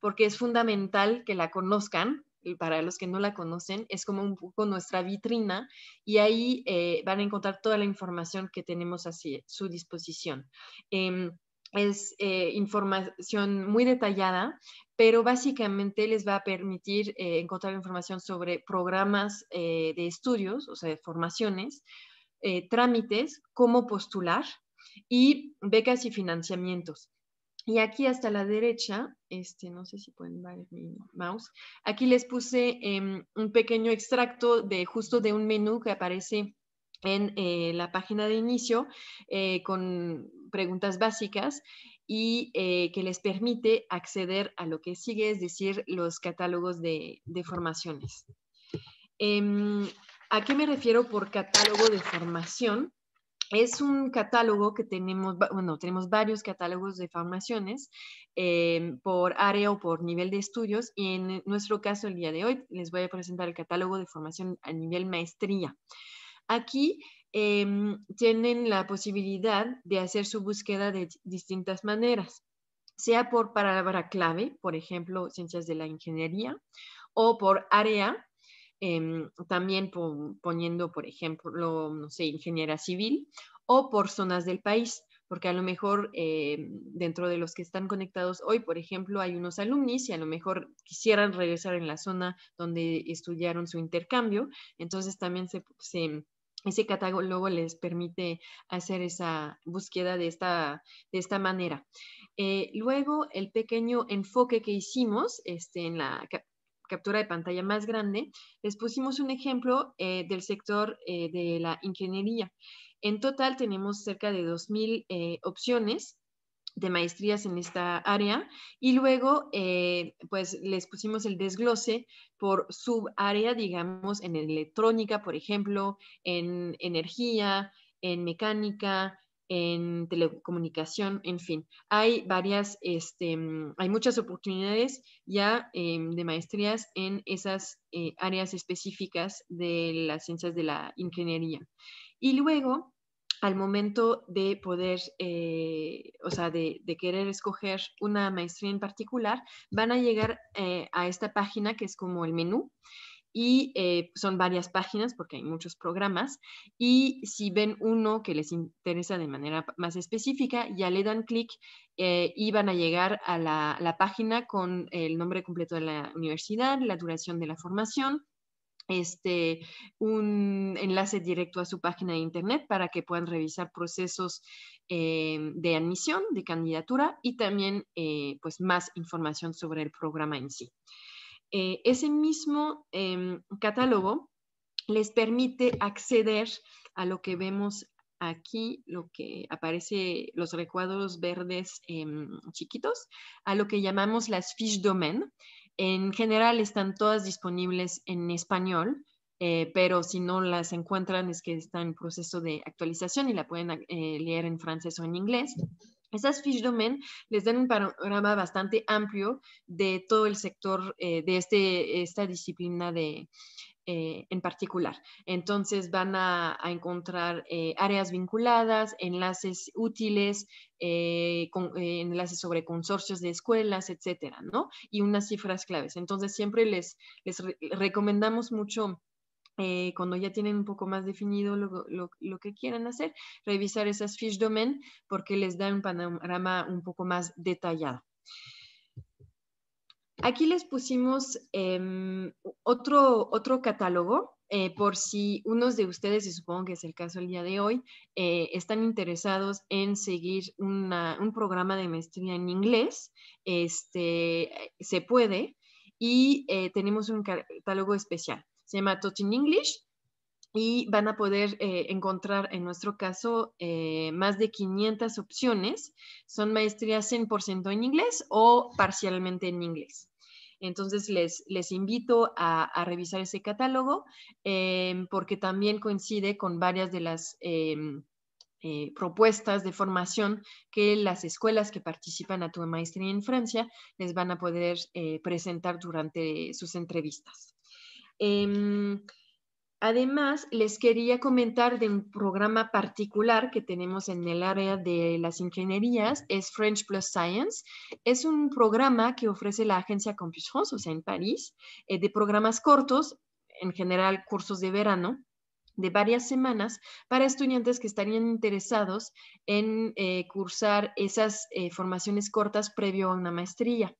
porque es fundamental que la conozcan. Y para los que no la conocen, es como un poco nuestra vitrina y ahí eh, van a encontrar toda la información que tenemos a su disposición. Em, es eh, información muy detallada, pero básicamente les va a permitir eh, encontrar información sobre programas de estudios, o sea, formaciones, trámites, cómo postular y becas y financiamientos. Y aquí hasta la derecha, este, no sé si pueden ver mi mouse, aquí les puse em, un pequeño extracto de justo de un menú que aparece en eh, la página de inicio eh, con preguntas básicas y eh, que les permite acceder a lo que sigue, es decir, los catálogos de, de formaciones. Em, ¿A qué me refiero por catálogo de formación? es un catálogo que tenemos, bueno, tenemos varios catálogos de formaciones eh, por área o por nivel de estudios y en nuestro caso el día de hoy les voy a presentar el catálogo de formación a nivel maestría. Aquí em, tienen la posibilidad de hacer su búsqueda de distintas maneras, sea por palabra clave, por ejemplo, ciencias de la ingeniería, o por área, Em, también poniendo, por ejemplo, no sé, ingeniera civil o por zonas del país, porque a lo mejor em, dentro de los que están conectados hoy, por ejemplo, hay unos alumnis y a lo mejor quisieran regresar en la zona donde estudiaron su intercambio, entonces también ese catálogo les permite hacer esa búsqueda de esta, esta manera. Eh, luego, el pequeño enfoque que hicimos este, en la captura de pantalla más grande, les pusimos un ejemplo eh, del sector eh, de la ingeniería. En total tenemos cerca de 2.000 eh, opciones de maestrías en esta área y luego pues les pusimos el desglose por subárea, digamos, en electrónica, por ejemplo, en energía, en mecánica, en telecomunicación, en fin. Hay varias, este, mm, hay muchas oportunidades ya em, de maestrías en esas eh, áreas específicas de las ciencias de la ingeniería. Y luego, al momento de poder, eh, o sea, de, de, querer escoger una maestría en particular, van a llegar eh, a esta página que es como el menú y eh, son varias páginas porque hay muchos programas y si ven uno que les interesa de manera más específica, ya le dan clic eh, y van a llegar a la, página con el nombre completo de la universidad, la duración de la formación, este, un enlace directo a su página de internet para que puedan revisar procesos eh, de admisión, de candidatura y también pues más información sobre el programa en sí. Eh, ese mismo em, catálogo les permite acceder a lo que vemos aquí, lo que aparece, los recuadros verdes em, chiquitos, a lo que llamamos las Fish domain. En general están todas disponibles en español, eh, pero si no las encuentran es que están en proceso de actualización y la pueden eh, leer en francés o en inglés. Esas fish domain les dan un panorama bastante amplio de todo el sector eh, de este, esta disciplina de, eh, en particular. Entonces van a, encontrar eh, áreas vinculadas, enlaces útiles, enlaces sobre consorcios de escuelas, etcétera, ¿no? Y unas cifras claves. Entonces siempre les, recomendamos mucho eh, cuando ya tienen un poco más definido lo, que quieren hacer, revisar esas fish domain porque les da un panorama un poco más detallado. Aquí les pusimos em, otro, otro catálogo eh, por si unos de ustedes, y supongo que es el caso el día de hoy, eh, están interesados en seguir un programa de maestría en inglés, este, se puede y tenemos un catálogo especial se llama Touching English y van a poder eh, encontrar en nuestro caso eh, más de 500 opciones. Son maestrías 100% en inglés o parcialmente en inglés. Entonces les, invito a, revisar ese catálogo em, porque también coincide con varias de las... Em, eh, propuestas de formación que las escuelas que participan a tu maestría en Francia les van a poder presentar durante sus entrevistas. Em, además, les quería comentar de un programa particular que tenemos en el área de las ingenierías, es French Plus Science. Es un programa que ofrece la agencia Campus o sea, en París, eh, de programas cortos, en general cursos de verano, de varias semanas para estudiantes que estarían interesados en eh, cursar esas eh, formaciones cortas previo a una maestría.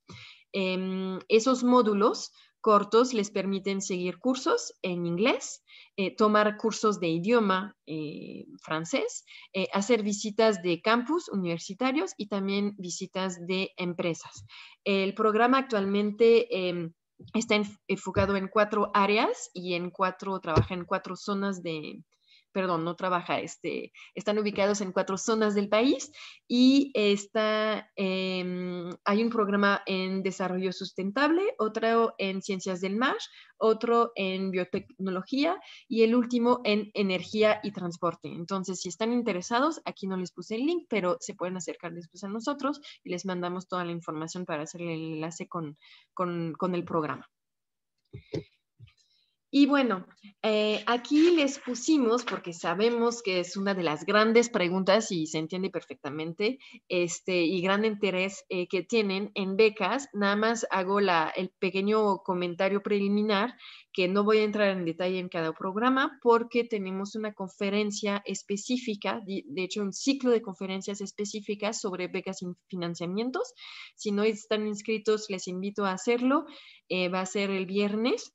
Em, esos módulos cortos les permiten seguir cursos en inglés, eh, tomar cursos de idioma eh, francés, eh, hacer visitas de campus universitarios y también visitas de empresas. El programa actualmente em, está enfocado en cuatro áreas y en cuatro, trabaja en cuatro zonas de, perdón, no trabaja, este, están ubicados en cuatro zonas del país y está, em, hay un programa en desarrollo sustentable, otro en ciencias del mar, otro en biotecnología y el último en energía y transporte. Entonces, si están interesados, aquí no les puse el link, pero se pueden acercar después a nosotros y les mandamos toda la información para hacer el enlace con, con, con el programa. Y bueno, eh, aquí les pusimos, porque sabemos que es una de las grandes preguntas y se entiende perfectamente, este, y gran interés eh, que tienen en becas, nada más hago la, el pequeño comentario preliminar, que no voy a entrar en detalle en cada programa, porque tenemos una conferencia específica, de hecho un ciclo de conferencias específicas sobre becas y financiamientos. Si no están inscritos, les invito a hacerlo. Eh, va a ser el viernes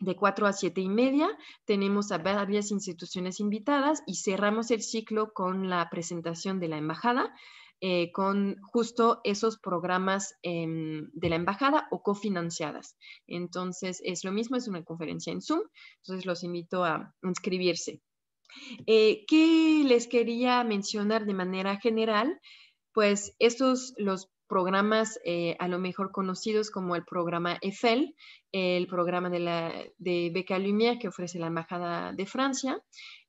de 4 a siete y media. Tenemos a varias instituciones invitadas y cerramos el ciclo con la presentación de la embajada, eh, con justo esos programas em, de la embajada o cofinanciadas. Entonces, es lo mismo, es una conferencia en Zoom, entonces los invito a inscribirse. Eh, ¿Qué les quería mencionar de manera general? Pues estos, los programas eh, a lo mejor conocidos como el programa EFEL, el programa de, la, Beca Lumière que ofrece la Embajada de Francia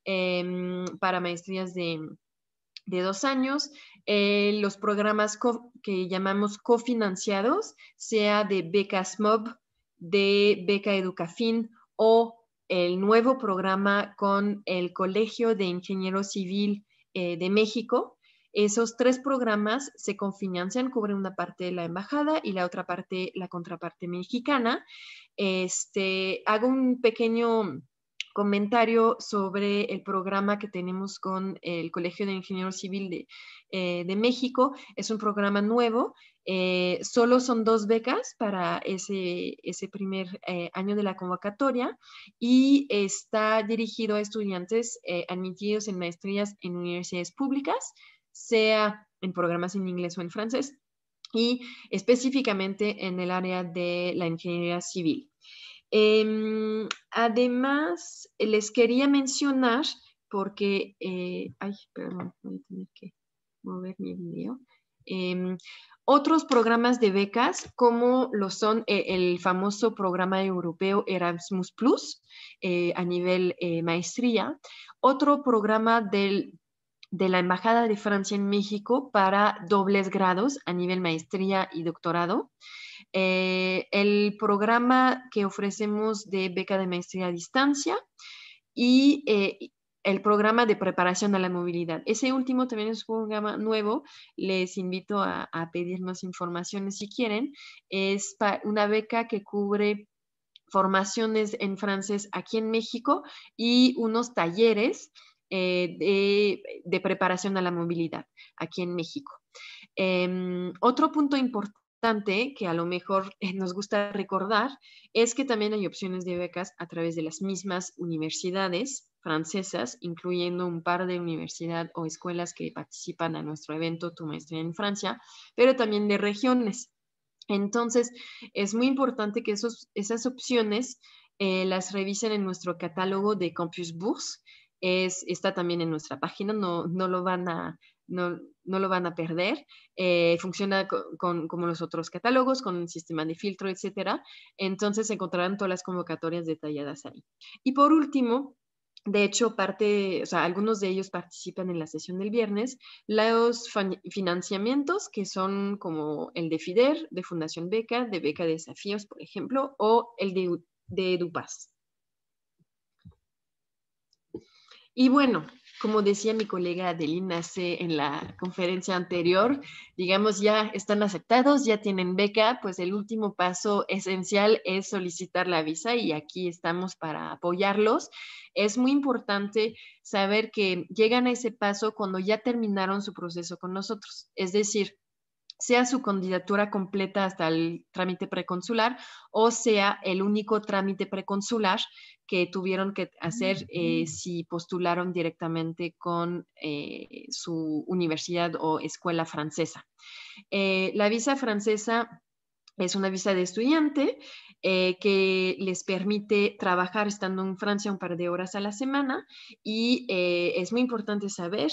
em, para maestrías de, dos años, eh, los programas que llamamos cofinanciados, sea de beca SMOB, de beca Educafin o el nuevo programa con el Colegio de Ingeniero Civil eh, de México, esos tres programas se confinancian, cubren una parte de la embajada y la otra parte, la contraparte mexicana. Este, hago un pequeño comentario sobre el programa que tenemos con el Colegio de Ingenieros Civil de, eh, México. Es un programa nuevo. Eh, solo son dos becas para ese, primer eh, año de la convocatoria y está dirigido a estudiantes admitidos en maestrías en universidades públicas sea en programas en inglés o en francés, y específicamente en el área de la ingeniería civil. Em, además, les quería mencionar, porque, eh, ay, perdón, voy a tener que mover mi video. Em, otros programas de becas, como lo son eh, el famoso programa europeo Erasmus Plus eh, a nivel maestría, otro programa del de la Embajada de Francia en México para dobles grados a nivel maestría y doctorado. Eh, el programa que ofrecemos de beca de maestría a distancia eh, y el programa de preparación a la movilidad. Ese último también es un programa nuevo. Les invito a, a pedir más informaciones si quieren. Es una beca que cubre formaciones en francés aquí en México y unos talleres eh, de, preparación a la movilidad aquí en México. Em, otro punto importante que a lo mejor eh, nos gusta recordar es que también hay opciones de becas a través de las mismas universidades francesas, incluyendo un par de universidad o escuelas que participan a nuestro evento Tu Maestría en Francia, pero también de regiones. Entonces, es muy importante que esas opciones eh, las revisen en nuestro catálogo de Campus Bourse está también en nuestra página, no, lo van a, no, lo van a perder. Eh, funciona con, como los otros catálogos, con un sistema de filtro, etc. Entonces encontrarán todas las convocatorias detalladas ahí. Y por último, de hecho, parte, algunos de ellos participan en la sesión del viernes. Los financiamientos, que son como el de FIDER, de Fundación Beca, de Beca Desafíos, por ejemplo, o el de, de EduPaz. Y bueno, como decía mi colega Adelina C. en la conferencia anterior, digamos, ya están aceptados, ya tienen beca, pues el último paso esencial es solicitar la visa y aquí estamos para apoyarlos. Es muy importante saber que llegan a ese paso cuando ya terminaron su proceso con nosotros, es decir, sea su candidatura completa hasta el trámite preconsular o sea el único trámite preconsular que tuvieron que hacer ah, eh, si postularon directamente con eh, su universidad o escuela francesa. Eh, la visa francesa es una visa de estudiante que les permite trabajar estando en Francia un par de horas a la semana y es muy importante saber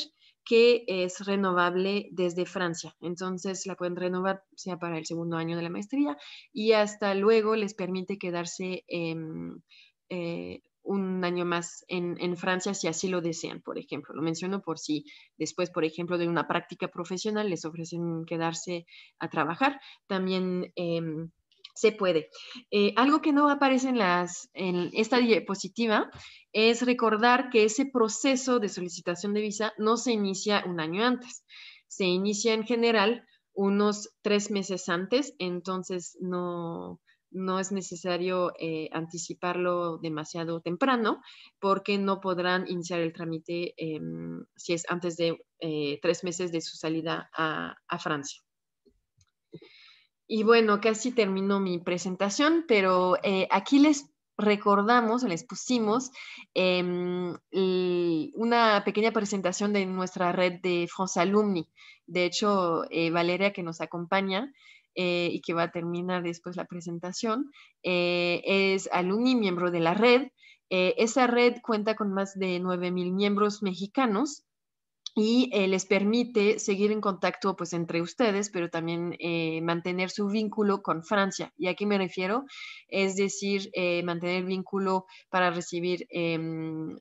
que es renovable desde Francia. Entonces la pueden renovar sea para el segundo año de la maestría y hasta luego les permite quedarse em, eh, un año más en, Francia si así lo desean, por ejemplo. Lo menciono por si después, por ejemplo, de una práctica profesional les ofrecen quedarse a trabajar. También... Em, se puede. Eh, algo que no aparece en, las, en esta diapositiva es recordar que ese proceso de solicitación de visa no se inicia un año antes, se inicia en general unos tres meses antes, entonces no, no es necesario eh, anticiparlo demasiado temprano porque no podrán iniciar el trámite em, si es antes de eh, tres meses de su salida a Francia. Y bueno, casi terminó mi presentación, pero eh, aquí les recordamos, les pusimos em, una pequeña presentación de nuestra red de France Alumni. De hecho, eh, Valeria, que nos acompaña eh, y que va a terminar después la presentación, es alumni, miembro de la red. esa red cuenta con más de 9.000 miembros mexicanos y eh, les permite seguir en contacto pues entre ustedes, pero también eh, mantener su vínculo con Francia. ¿Y a qué me refiero? Es decir, eh, mantener vínculo para recibir em,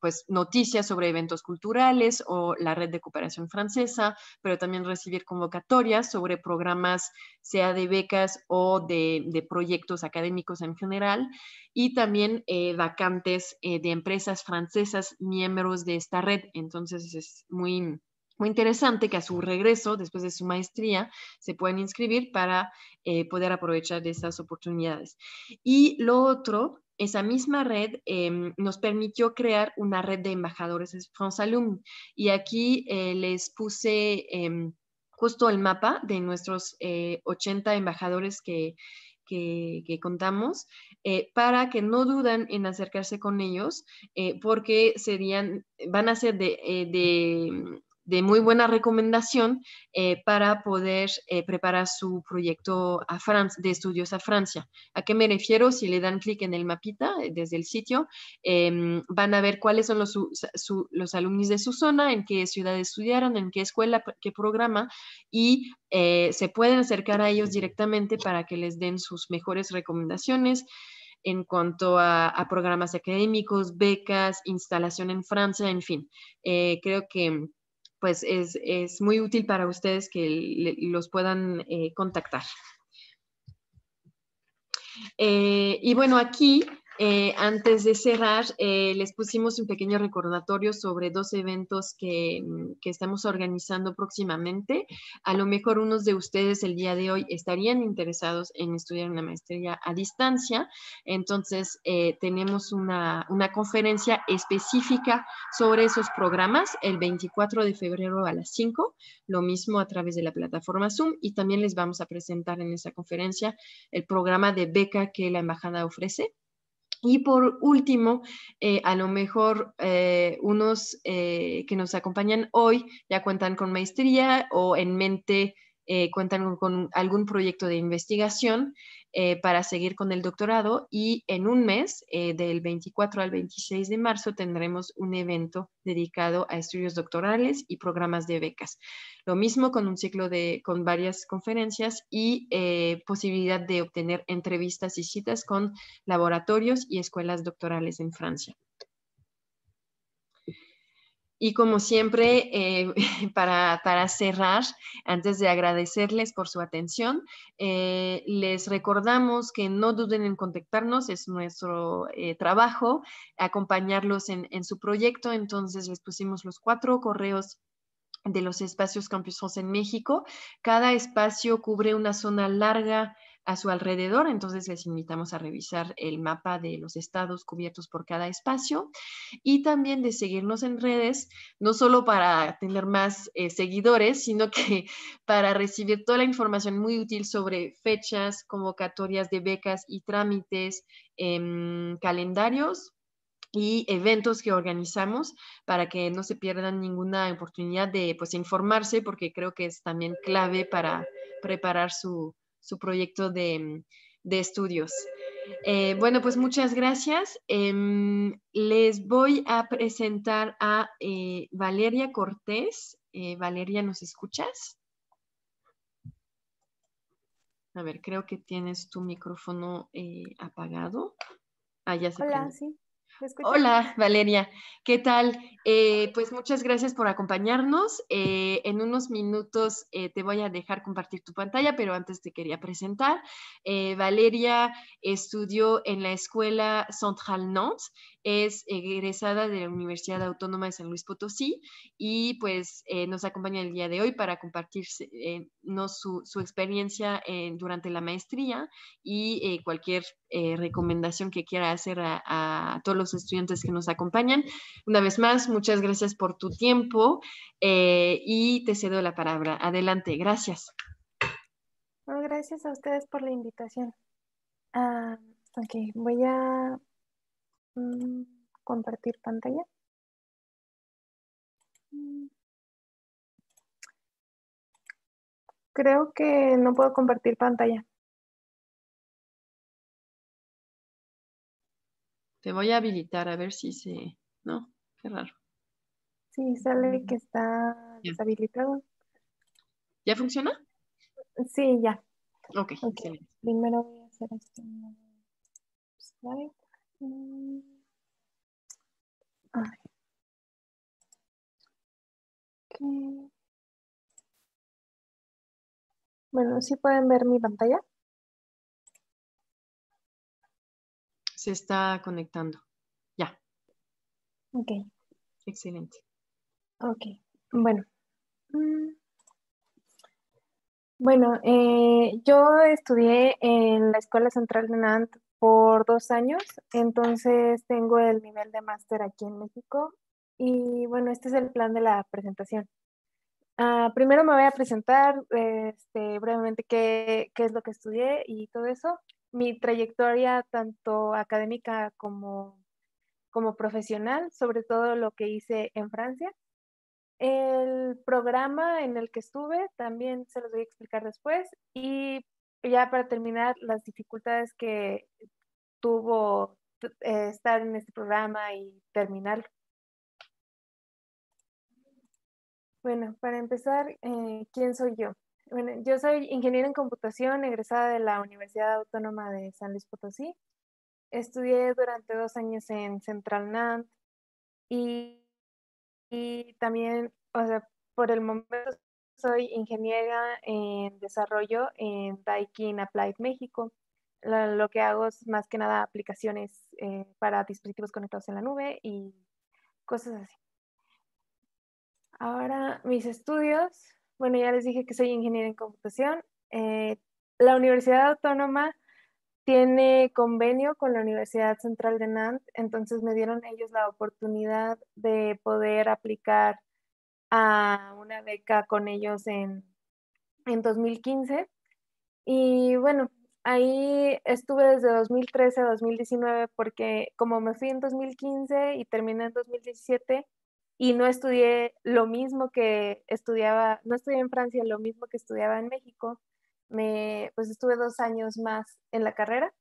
pues, noticias sobre eventos culturales o la red de cooperación francesa, pero también recibir convocatorias sobre programas, sea de becas o de, proyectos académicos en general, y también eh, vacantes eh, de empresas francesas miembros de esta red. Entonces es muy muy interesante que a su regreso, después de su maestría, se puedan inscribir para eh, poder aprovechar de estas oportunidades. Y lo otro esa misma red em, nos permitió crear una red de embajadores de France Y aquí eh, les puse em, justo el mapa de nuestros 80 eh, embajadores que, contamos eh, para que no duden en acercarse con ellos porque serían, van a ser de de muy buena recomendación eh, para poder eh, preparar su proyecto a France, de estudios a Francia. ¿A qué me refiero? Si le dan clic en el mapita eh, desde el sitio, em, van a ver cuáles son los, los, alumnos de su zona, en qué ciudad estudiaron, en qué escuela, qué programa, y se pueden acercar a ellos directamente para que les den sus mejores recomendaciones en cuanto a programas académicos, becas, instalación en Francia, en fin. creo que pues es, muy útil para ustedes que los puedan eh, contactar. Eh, y bueno, aquí eh, antes de cerrar, eh, les pusimos un pequeño recordatorio sobre dos eventos mm, que, estamos organizando próximamente. A lo mejor unos de ustedes el día de hoy estarían interesados en estudiar una maestría a distancia. Entonces, eh, tenemos una, una conferencia específica sobre esos programas el 24 de febrero a las 5, lo mismo a través de la plataforma Zoom y también les vamos a presentar en esa conferencia el programa de beca que la embajada ofrece y por último, eh, a lo mejor eh, unos eh, que nos acompañan hoy ya cuentan con maestría o en mente eh, cuentan con algún proyecto de investigación eh, para seguir con el doctorado y en un mes, eh, del 24 al 26 de marzo, tendremos un evento dedicado a estudios doctorales y programas de becas. Lo mismo con un ciclo de, con varias conferencias y posibilidad de obtener entrevistas y citas con laboratorios y escuelas doctorales en Francia. Y como siempre, eh, para, cerrar, antes de agradecerles por su atención, eh, les recordamos que no duden en contactarnos, es nuestro eh, trabajo acompañarlos en, en su proyecto. Entonces les pusimos los cuatro correos de los espacios campus en México. Cada espacio cubre una zona larga a su alrededor. Entonces les invitamos a revisar el mapa de los estados cubiertos por cada espacio y también de seguirnos en redes, no solo para tener más eh, seguidores, sino que para recibir toda la información muy útil sobre fechas, convocatorias de becas y trámites, em, calendarios, y eventos que organizamos para que no se pierdan ninguna oportunidad de pues, informarse, porque creo que es también clave para preparar su, su proyecto de, estudios. Eh, bueno, pues muchas gracias. Em, les voy a presentar a eh, Valeria Cortés. Eh, Valeria, ¿nos escuchas? A ver, creo que tienes tu micrófono apagado. Ah, ya se Hola, Hola, Valeria. ¿Qué tal? Eh, pues muchas gracias por acompañarnos. Eh, en unos minutos eh, te voy a dejar compartir tu pantalla, pero antes te quería presentar. Valeria estudió en la Escuela Central Nantes es egresada de la Universidad Autónoma de San Luis Potosí y pues eh, nos acompaña el día de hoy para compartir eh, su, experiencia eh, durante la maestría y cualquier recomendación que quiera hacer a, todos los estudiantes que nos acompañan. Una vez más, muchas gracias por tu tiempo y te cedo la palabra. Adelante, gracias. gracias a ustedes por la invitación. Ah, ok, voy a Mm, compartir pantalla. Creo que no puedo compartir pantalla. Te voy a habilitar a ver si se... ¿No? Qué raro. Sí, sale mm. que está deshabilitado. ¿Ya funciona? Sí, ya. Ok, Primero voy a hacer este slide. Bueno, ¿si pueden ver mi pantalla? Se está conectando. Ya. Ok. Excelente. Ok, bueno. Bueno, eh, yo estudié en la Escuela Central de Nantes por dos años, entonces tengo el nivel de máster aquí en México y bueno, este es el plan de la presentación. Ah, primero me voy a presentar este, brevemente qué, qué, es lo que estudié y todo eso, mi trayectoria tanto académica como, como profesional, sobre todo lo que hice en Francia. El programa en el que estuve también se los voy a explicar después y ya para terminar, las dificultades que tuvo eh, estar en este programa y terminarlo. Bueno, para empezar, eh, ¿quién soy yo? Bueno, yo soy ingeniera en computación, egresada de la Universidad Autónoma de San Luis Potosí. Estudié durante dos años en Central Nant y, y también, o sea, por el momento soy ingeniera en desarrollo en Daikin Applied México. Lo, que hago es más que nada aplicaciones eh, para dispositivos conectados en la nube y cosas así. Ahora, mis estudios. Bueno, ya les dije que soy ingeniera en computación. Eh, la Universidad Autónoma tiene convenio con la Universidad Central de Nantes, entonces me dieron ellos la oportunidad de poder aplicar a una beca con ellos en, 2015. Y bueno, ahí estuve desde 2013 a 2019 porque como me fui en 2015 y terminé en 2017 y no estudié lo mismo que estudiaba, no estudié en Francia lo mismo que estudiaba en México, me, pues estuve dos años más en la carrera,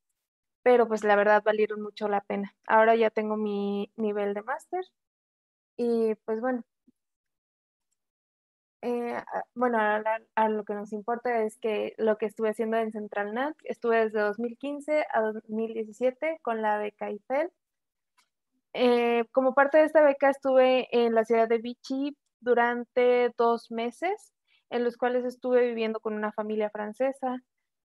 pero pues la verdad valieron mucho la pena. Ahora ya tengo mi nivel de máster y pues bueno, eh, bueno, a, lo que nos importa es que lo que estuve haciendo en Central Nat estuve desde 2015 a 2017 con la beca IFEL. Eh, como parte de esta beca estuve en la ciudad de Vichy durante dos meses, en los cuales estuve viviendo con una familia francesa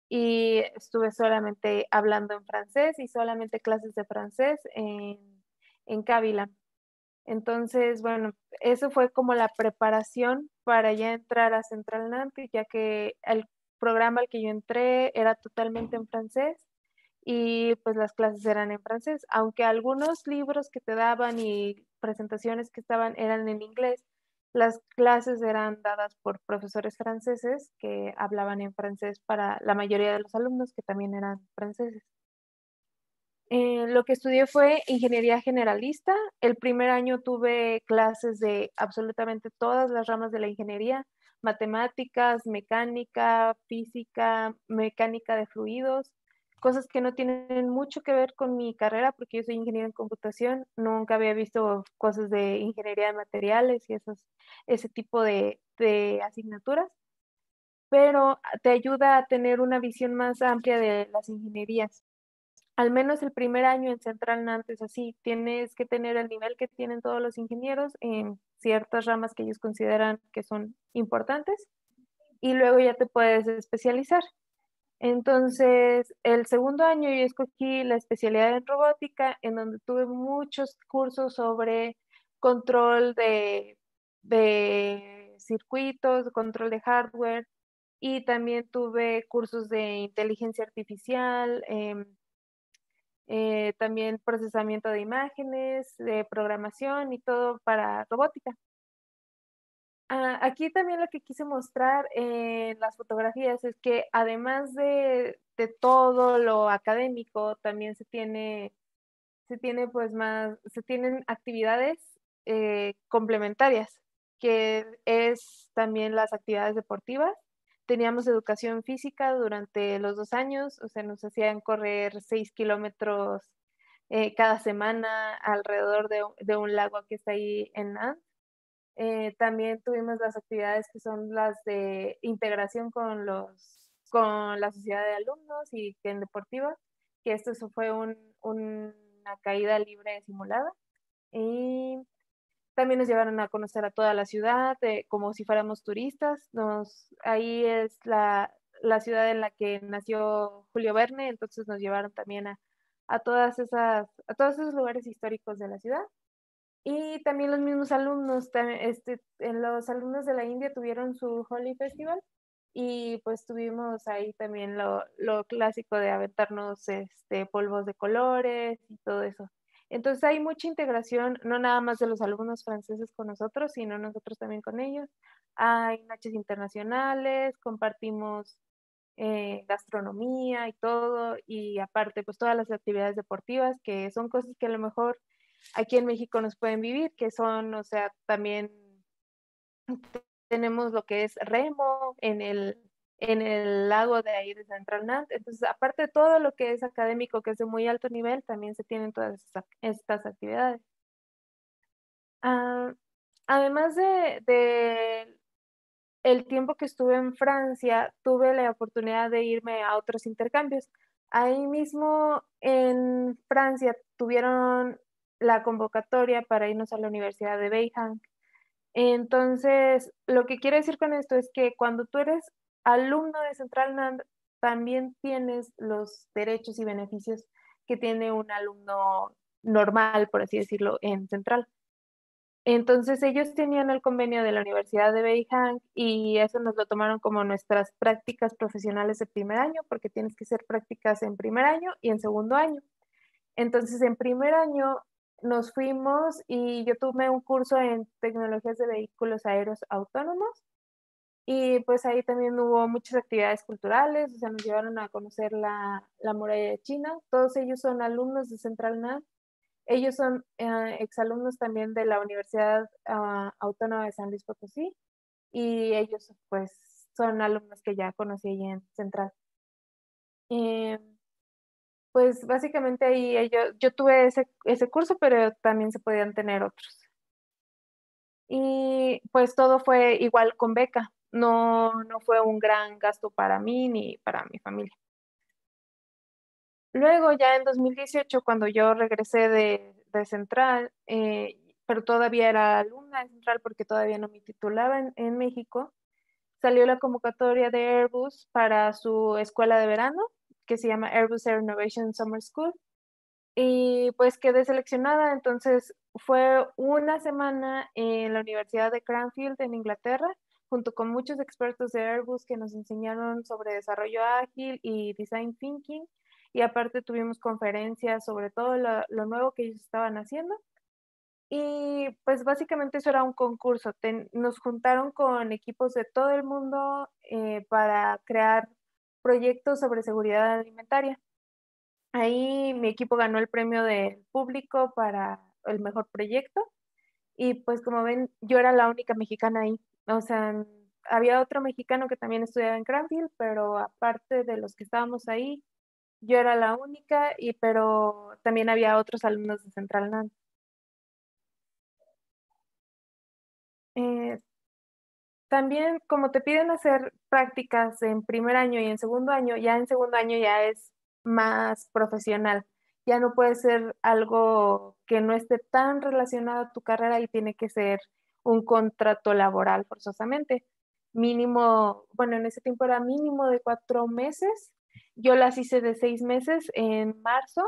y estuve solamente hablando en francés y solamente clases de francés en, en Kabila. Entonces, bueno, eso fue como la preparación para ya entrar a Central Nantes, ya que el programa al que yo entré era totalmente en francés y pues las clases eran en francés, aunque algunos libros que te daban y presentaciones que estaban eran en inglés, las clases eran dadas por profesores franceses que hablaban en francés para la mayoría de los alumnos que también eran franceses. Eh, lo que estudié fue ingeniería generalista. El primer año tuve clases de absolutamente todas las ramas de la ingeniería, matemáticas, mecánica, física, mecánica de fluidos, cosas que no tienen mucho que ver con mi carrera porque yo soy ingeniero en computación, nunca había visto cosas de ingeniería de materiales y esos, ese tipo de asignaturas, pero te ayuda a tener una visión más amplia de las ingenierías al menos el primer año en Central Nantes, así, tienes que tener el nivel que tienen todos los ingenieros en ciertas ramas que ellos consideran que son importantes y luego ya te puedes especializar. Entonces, el segundo año yo escogí la especialidad en robótica, en donde tuve muchos cursos sobre control de, de circuitos, control de hardware, y también tuve cursos de inteligencia artificial, em, eh, también procesamiento de imágenes, de programación y todo para robótica. Ah, aquí también lo que quise mostrar en las fotografías es que además de, todo lo académico, también se tiene, se tiene pues más, se tienen actividades eh, complementarias, que es también las actividades deportivas teníamos educación física durante los dos años, o sea, nos hacían correr seis kilómetros eh, cada semana alrededor de, un lago que está ahí en Nantes. Eh, también tuvimos las actividades que son las de integración con, los, con la sociedad de alumnos y en deportiva, que esto fue un, una caída libre simulada. Y también nos llevaron a conocer a toda la ciudad, eh, como si fuéramos turistas. Nos, ahí es la, ciudad en la que nació Julio Verne, entonces nos llevaron también a, todas esas, a todos esos lugares históricos de la ciudad. Y también los mismos alumnos, este, en los alumnos de la India tuvieron su Holi Festival y pues tuvimos ahí también lo, lo clásico de aventarnos este, polvos de colores y todo eso. Entonces hay mucha integración, no nada más de los alumnos franceses con nosotros, sino nosotros también con ellos. Hay noches internacionales, compartimos eh, gastronomía y todo, y aparte pues todas las actividades deportivas, que son cosas que a lo mejor aquí en México nos pueden vivir, que son, o sea, también tenemos lo que es remo en el en el lago de ahí de Central Nantes. Entonces, aparte de todo lo que es académico, que es de muy alto nivel, también se tienen todas estas actividades. Ah, además de, de, el tiempo que estuve en Francia, tuve la oportunidad de irme a otros intercambios. Ahí mismo en Francia tuvieron la convocatoria para irnos a la Universidad de Beijing. Entonces, lo que quiero decir con esto es que cuando tú eres alumno de Central NAND, también tienes los derechos y beneficios que tiene un alumno normal, por así decirlo, en Central. Entonces ellos tenían el convenio de la Universidad de Beijing y eso nos lo tomaron como nuestras prácticas profesionales de primer año, porque tienes que hacer prácticas en primer año y en segundo año. Entonces en primer año nos fuimos y yo tuve un curso en tecnologías de vehículos aéreos autónomos y pues ahí también hubo muchas actividades culturales, o sea, nos llevaron a conocer la, muralla de China. Todos ellos son alumnos de Central NAD. Ellos son eh, exalumnos también de la Universidad ah, Autónoma de San Luis Potosí y ellos pues son alumnos que ya conocí allí en Central. Eh, pues básicamente ahí yo, yo tuve ese, ese curso, pero también se podían tener otros. Y pues todo fue igual con beca no, fue un gran gasto para mí ni para mi familia. Luego ya en 2018, cuando yo regresé de, Central, eh, pero todavía era alumna de Central porque todavía no me titulaba en, México, salió la convocatoria de Airbus para su escuela de verano, que se llama Airbus Air Innovation Summer School. Y pues quedé seleccionada, entonces fue una semana en la Universidad de Cranfield en Inglaterra junto con muchos expertos de Airbus que nos enseñaron sobre desarrollo ágil y design thinking. Y aparte tuvimos conferencias sobre todo lo, nuevo que ellos estaban haciendo. Y pues básicamente eso era un concurso. nos juntaron con equipos de todo el mundo eh, para crear proyectos sobre seguridad alimentaria. Ahí mi equipo ganó el premio del público para el mejor proyecto. Y pues como ven, yo era la única mexicana ahí o sea, había otro mexicano que también estudiaba en Cranfield, pero aparte de los que estábamos ahí, yo era la única, y pero también había otros alumnos de Central NAN. Eh, también como te piden hacer prácticas en primer año y en segundo año, ya en segundo año ya es más profesional, ya no puede ser algo que no esté tan relacionado a tu carrera y tiene que ser un contrato laboral forzosamente. Mínimo, bueno, en ese tiempo era mínimo de cuatro meses. Yo las hice de seis meses en marzo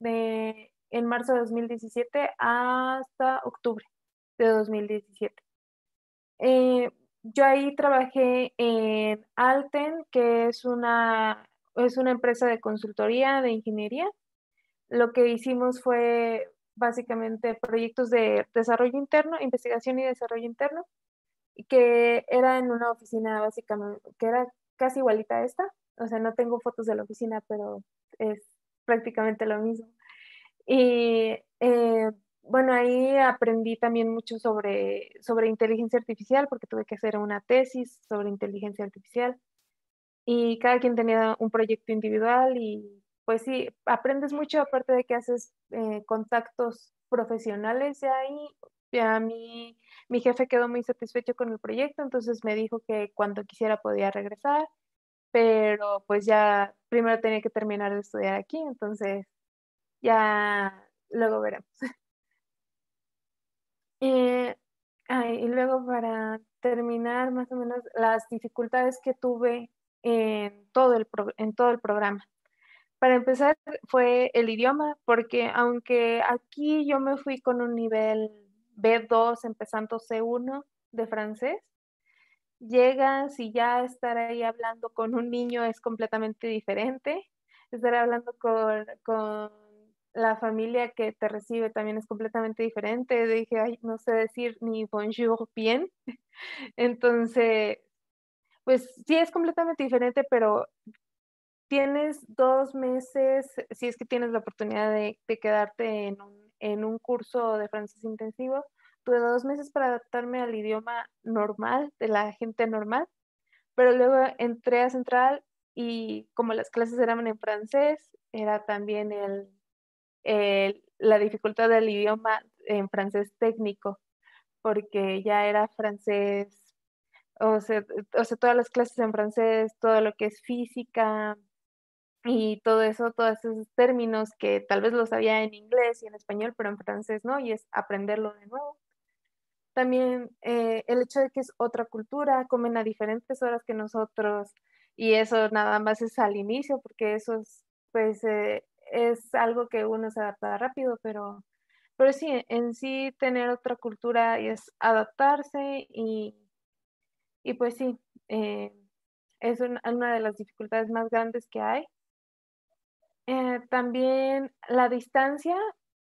de, en marzo de 2017 hasta octubre de 2017. Eh, yo ahí trabajé en Alten, que es una, es una empresa de consultoría de ingeniería. Lo que hicimos fue básicamente proyectos de desarrollo interno, investigación y desarrollo interno, que era en una oficina básicamente, que era casi igualita a esta, o sea, no tengo fotos de la oficina, pero es prácticamente lo mismo. Y eh, bueno, ahí aprendí también mucho sobre, sobre inteligencia artificial, porque tuve que hacer una tesis sobre inteligencia artificial. Y cada quien tenía un proyecto individual y pues sí, aprendes mucho aparte de que haces eh, contactos profesionales y ahí. Ya mi, mi jefe quedó muy satisfecho con el proyecto, entonces me dijo que cuando quisiera podía regresar, pero pues ya primero tenía que terminar de estudiar aquí, entonces ya luego veremos. Eh, y luego para terminar más o menos las dificultades que tuve en todo el, en todo el programa. Para empezar fue el idioma, porque aunque aquí yo me fui con un nivel B2 empezando C1 de francés, llegas y ya estar ahí hablando con un niño es completamente diferente, estar hablando con, la familia que te recibe también es completamente diferente. Dije, ay, no sé decir ni bonjour bien. Entonces, pues sí es completamente diferente, pero tienes dos meses, si es que tienes la oportunidad de, quedarte en un, curso de francés intensivo, tuve pues dos meses para adaptarme al idioma normal, de la gente normal, pero luego entré a Central y como las clases eran en francés, era también el, la dificultad del idioma en francés técnico, porque ya era francés, o sea, o sea, todas las clases en francés, todo lo que es física, y todo eso, todos esos términos que tal vez los sabía en inglés y en español, pero en francés no, y es aprenderlo de nuevo. También eh, el hecho de que es otra cultura, comen a diferentes horas que nosotros, y eso nada más es al inicio, porque eso es, pues, eh, es algo que uno se adapta rápido, pero, pero sí, en sí tener otra cultura y es adaptarse y, pues sí, eh, es una de las dificultades más grandes que hay eh, también la distancia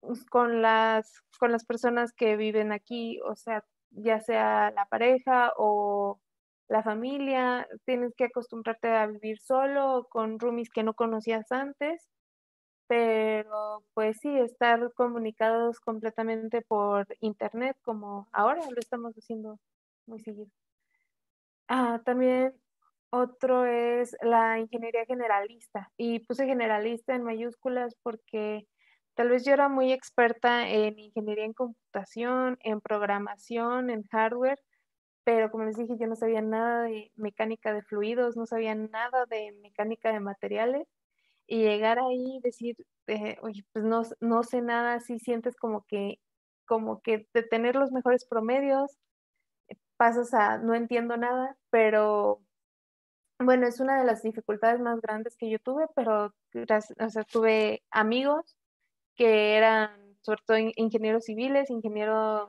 pues, con las, con las personas que viven aquí, o sea, ya sea la pareja o la familia, tienes que acostumbrarte a vivir solo con roomies que no conocías antes, pero pues sí, estar comunicados completamente por internet como ahora lo estamos haciendo muy seguido. Ah, también otro es la ingeniería generalista. Y puse generalista en mayúsculas porque tal vez yo era muy experta en ingeniería en computación, en programación, en hardware, pero como les dije, yo no sabía nada de mecánica de fluidos, no sabía nada de mecánica de materiales. Y llegar ahí y decir, oye, pues no, no sé nada, así sientes como que, como que de tener los mejores promedios, pasas a no entiendo nada, pero bueno, es una de las dificultades más grandes que yo tuve, pero tuve amigos que eran sobre todo ingenieros civiles, ingenieros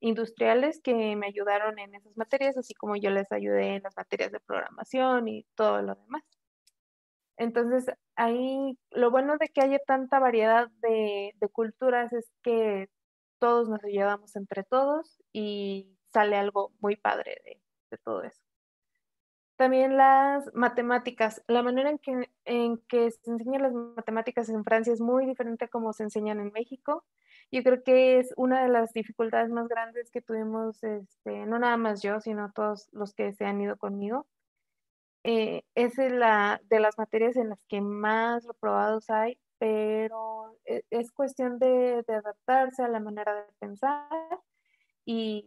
industriales que me ayudaron en esas materias, así como yo les ayudé en las materias de programación y todo lo demás. Entonces, ahí lo bueno de que haya tanta variedad de, culturas es que todos nos ayudamos entre todos y sale algo muy padre de todo eso. También las matemáticas. La manera en que, se enseñan las matemáticas en Francia es muy diferente a como se enseñan en México. Yo creo que es una de las dificultades más grandes que tuvimos, este, no nada más yo, sino todos los que se han ido conmigo. Eh, es la, de las materias en las que más reprobados hay, pero e, es cuestión de, adaptarse a la manera de pensar y,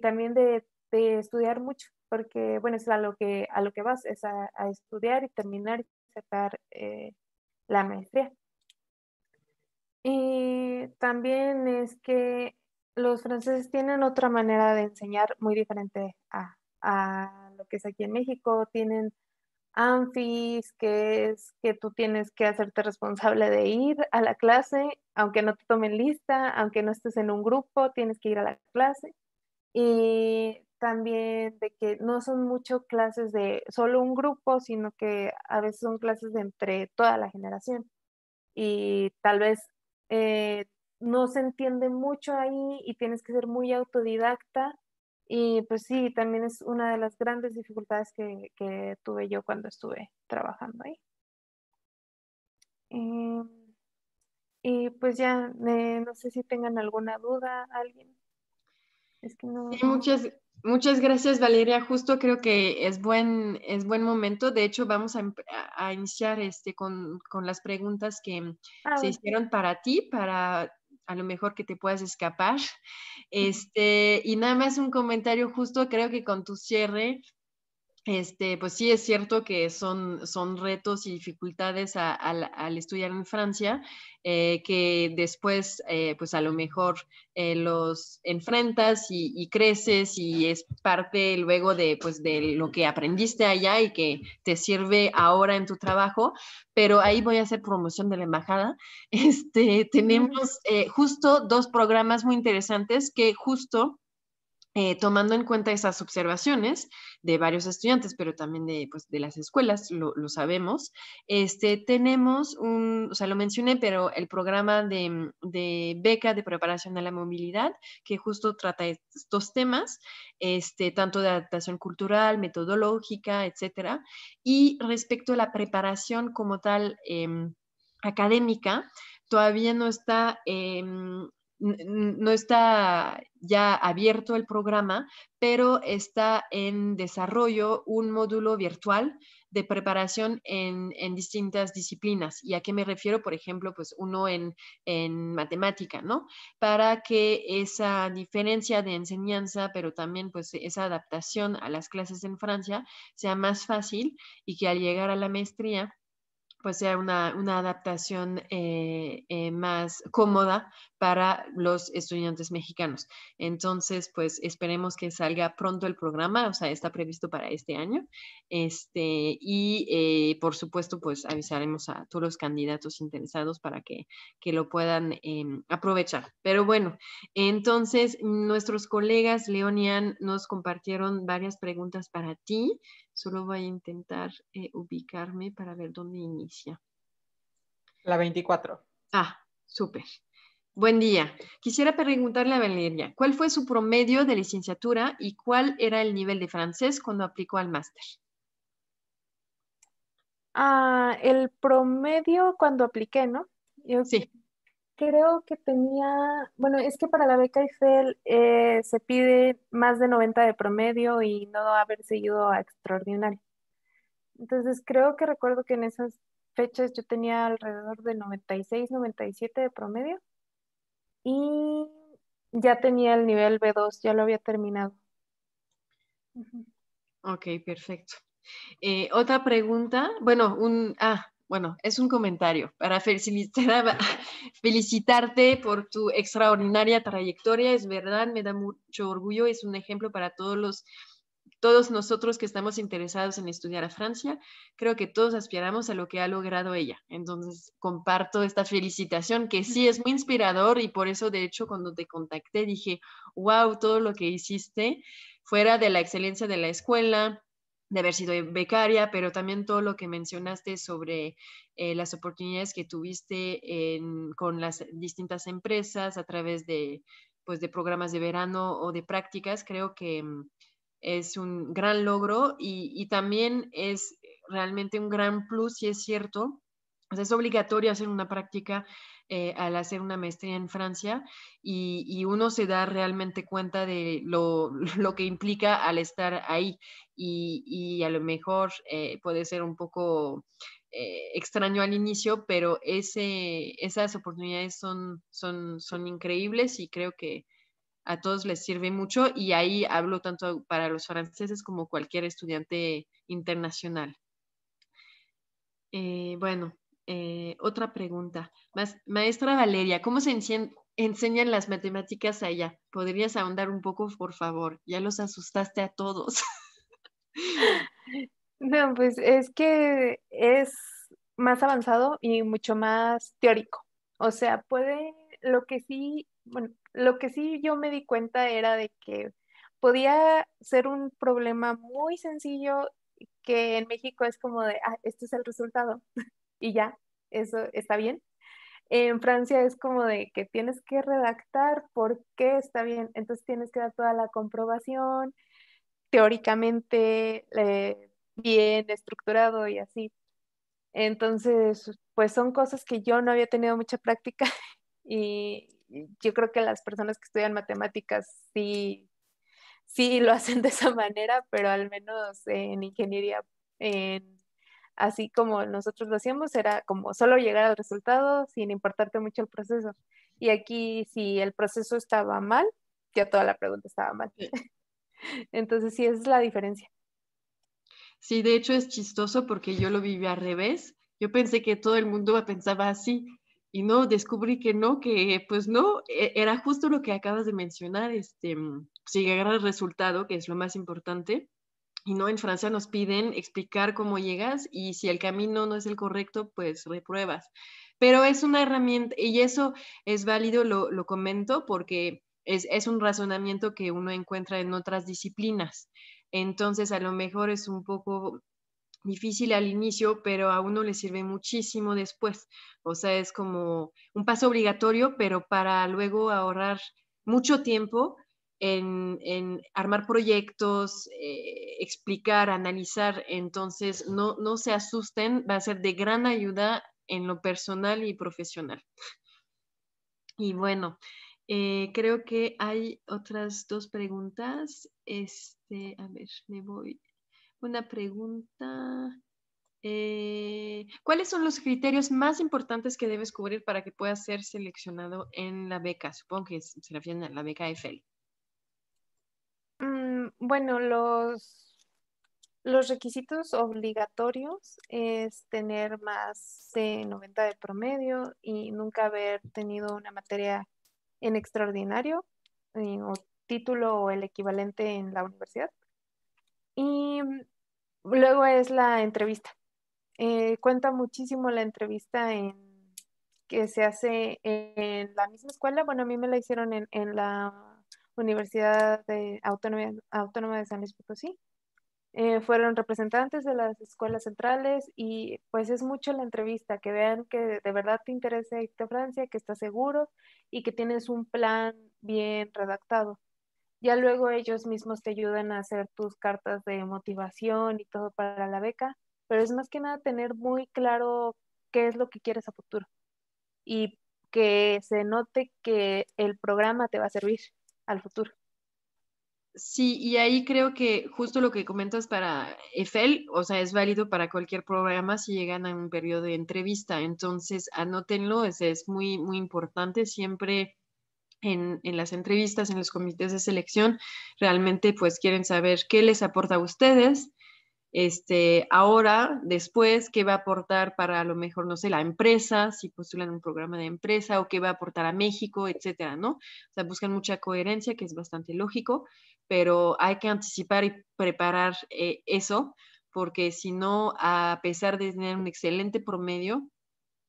también de, estudiar mucho porque, bueno, es a lo que, a lo que vas, es a, estudiar y terminar y sacar eh, la maestría. Y también es que los franceses tienen otra manera de enseñar muy diferente a, a lo que es aquí en México. Tienen ANFIS, que es que tú tienes que hacerte responsable de ir a la clase, aunque no te tomen lista, aunque no estés en un grupo, tienes que ir a la clase. Y también de que no son mucho clases de solo un grupo, sino que a veces son clases de entre toda la generación. Y tal vez eh, no se entiende mucho ahí y tienes que ser muy autodidacta. Y pues sí, también es una de las grandes dificultades que, tuve yo cuando estuve trabajando ahí. Eh, y pues ya, eh, no sé si tengan alguna duda, alguien. Es que no... Sí, muchas, Muchas gracias, Valeria. Justo creo que es buen, es buen momento. De hecho, vamos a, iniciar este con, con, las preguntas que ah, se hicieron para ti, para a lo mejor que te puedas escapar. Este, y nada más un comentario justo, creo que con tu cierre este, pues sí es cierto que son, son retos y dificultades al estudiar en Francia, eh, que después, eh, pues a lo mejor eh, los enfrentas y, creces y es parte luego de, pues, de lo que aprendiste allá y que te sirve ahora en tu trabajo. Pero ahí voy a hacer promoción de la embajada. Este, tenemos justo dos programas muy interesantes que justo eh, tomando en cuenta esas observaciones de varios estudiantes, pero también de, pues, de las escuelas, lo, sabemos, este, tenemos un, o sea, lo mencioné, pero el programa de, beca de preparación a la movilidad, que justo trata estos temas, este, tanto de adaptación cultural, metodológica, etcétera. Y respecto a la preparación como tal em, académica, todavía no está em, no está ya abierto el programa, pero está en desarrollo un módulo virtual de preparación en, distintas disciplinas. ¿Y a qué me refiero? Por ejemplo, pues uno en, matemática, ¿no? Para que esa diferencia de enseñanza, pero también pues esa adaptación a las clases en Francia sea más fácil y que al llegar a la maestría pues sea una, adaptación eh, eh, más cómoda para los estudiantes mexicanos. Entonces, pues esperemos que salga pronto el programa, o sea, está previsto para este año. Este, y eh, por supuesto, pues avisaremos a todos los candidatos interesados para que, que lo puedan em, aprovechar. Pero bueno, entonces nuestros colegas Leonian nos compartieron varias preguntas para ti. Solo voy a intentar eh, ubicarme para ver dónde inicia. La 24. Ah, súper. Buen día. Quisiera preguntarle a Valeria, ¿cuál fue su promedio de licenciatura y cuál era el nivel de francés cuando aplicó al máster? Ah, el promedio cuando apliqué, ¿no? Yo sí creo que tenía, bueno, es que para la beca Eiffel eh, se pide más de 90 de promedio y no haber seguido a extraordinario. Entonces creo que recuerdo que en esas fechas yo tenía alrededor de 96, 97 de promedio y ya tenía el nivel B2, ya lo había terminado. Ok, perfecto. Eh, otra pregunta, bueno, un, ah, bueno, es un comentario para felicitarte por tu extraordinaria trayectoria. Es verdad, me da mucho orgullo, es un ejemplo para todos los todos nosotros que estamos interesados en estudiar a Francia, creo que todos aspiramos a lo que ha logrado ella. Entonces, comparto esta felicitación que sí es muy inspirador y por eso, de hecho, cuando te contacté dije, wow, todo lo que hiciste fuera de la excelencia de la escuela, de haber sido becaria, pero también todo lo que mencionaste sobre eh, las oportunidades que tuviste en, con las distintas empresas a través de, pues, de programas de verano o de prácticas, creo que mm, es un gran logro y, y también es realmente un gran plus, si es cierto, es obligatorio hacer una práctica eh, al hacer una maestría en Francia y, uno se da realmente cuenta de lo, que implica al estar ahí y, a lo mejor eh, puede ser un poco eh, extraño al inicio, pero esas oportunidades son, son increíbles y creo que a todos les sirve mucho y ahí hablo tanto para los franceses como cualquier estudiante internacional. bueno, eh, otra pregunta. Maestra Valeria, ¿cómo se enseñan las matemáticas a ella? ¿Podrías ahondar un poco, por favor? Ya los asustaste a todos. no, pues es que es más avanzado y mucho más teórico. O sea, puede, lo que sí, bueno, lo que sí yo me di cuenta era de que podía ser un problema muy sencillo que en México es como de, ah, este es el resultado. y ya, eso está bien. En Francia es como de que tienes que redactar por qué está bien, entonces tienes que dar toda la comprobación, teóricamente eh, bien estructurado y así. Entonces, pues son cosas que yo no había tenido mucha práctica y yo creo que las personas que estudian matemáticas sí, sí lo hacen de esa manera, pero al menos en ingeniería, en así como nosotros lo hacíamos, era como solo llegar al resultado sin importarte mucho el proceso. Y aquí si el proceso estaba mal, ya toda la pregunta estaba mal. Entonces sí, esa es la diferencia. Sí, de hecho es chistoso porque yo lo viví al revés. Yo pensé que todo el mundo pensaba así y no, descubrí que no, que pues no, e-, era justo lo que acabas de mencionar, este, mm, si llegar al resultado, que es lo más importante, y no en Francia nos piden explicar cómo llegas y si el camino no es el correcto, pues repruebas. Pero es una herramienta y eso es válido, lo, lo comento, porque es, es, un razonamiento que uno encuentra en otras disciplinas. Entonces, a lo mejor es un poco difícil al inicio, pero a uno le sirve muchísimo después. O sea, es como un paso obligatorio, pero para luego ahorrar mucho tiempo en, en armar proyectos, eh, explicar, analizar. Entonces, no, no se asusten, va a ser de gran ayuda en lo personal y profesional. Y bueno, eh, creo que hay otras dos preguntas. Este, a ver, me voy. Una pregunta. Eh, ¿Cuáles son los criterios más importantes que debes cubrir para que puedas ser seleccionado en la beca? Supongo que se refieren a la beca EFEL. Bueno, los, los requisitos obligatorios es tener más de 90 de promedio y nunca haber tenido una materia en extraordinario eh, o título o el equivalente en la universidad. Y luego es la entrevista. Eh, cuenta muchísimo la entrevista que se hace en, la misma escuela. Bueno, a mí me la hicieron en, en la Universidad de Autónoma de San Luis Potosí. Eh, fueron representantes de las escuelas centrales y pues es mucho la entrevista, que vean que de verdad te interesa irte Francia, que estás seguro y que tienes un plan bien redactado. Ya luego ellos mismos te ayudan a hacer tus cartas de motivación y todo para la beca, pero es más que nada tener muy claro qué es lo que quieres a futuro y que se note que el programa te va a servir al futuro. Sí, y ahí creo que justo lo que comentas para EFEL, o sea, es válido para cualquier programa si llegan a un periodo de entrevista. Entonces, anótenlo, es, es muy, muy importante siempre. En, en, las entrevistas, en los comités de selección, realmente pues quieren saber qué les aporta a ustedes, este, ahora, después, qué va a aportar para a lo mejor, no sé, la empresa, si postulan un programa de empresa o qué va a aportar a México, etcétera, ¿no? O sea, buscan mucha coherencia, que es bastante lógico, pero hay que anticipar y preparar eh, eso, porque si no, a pesar de tener un excelente promedio,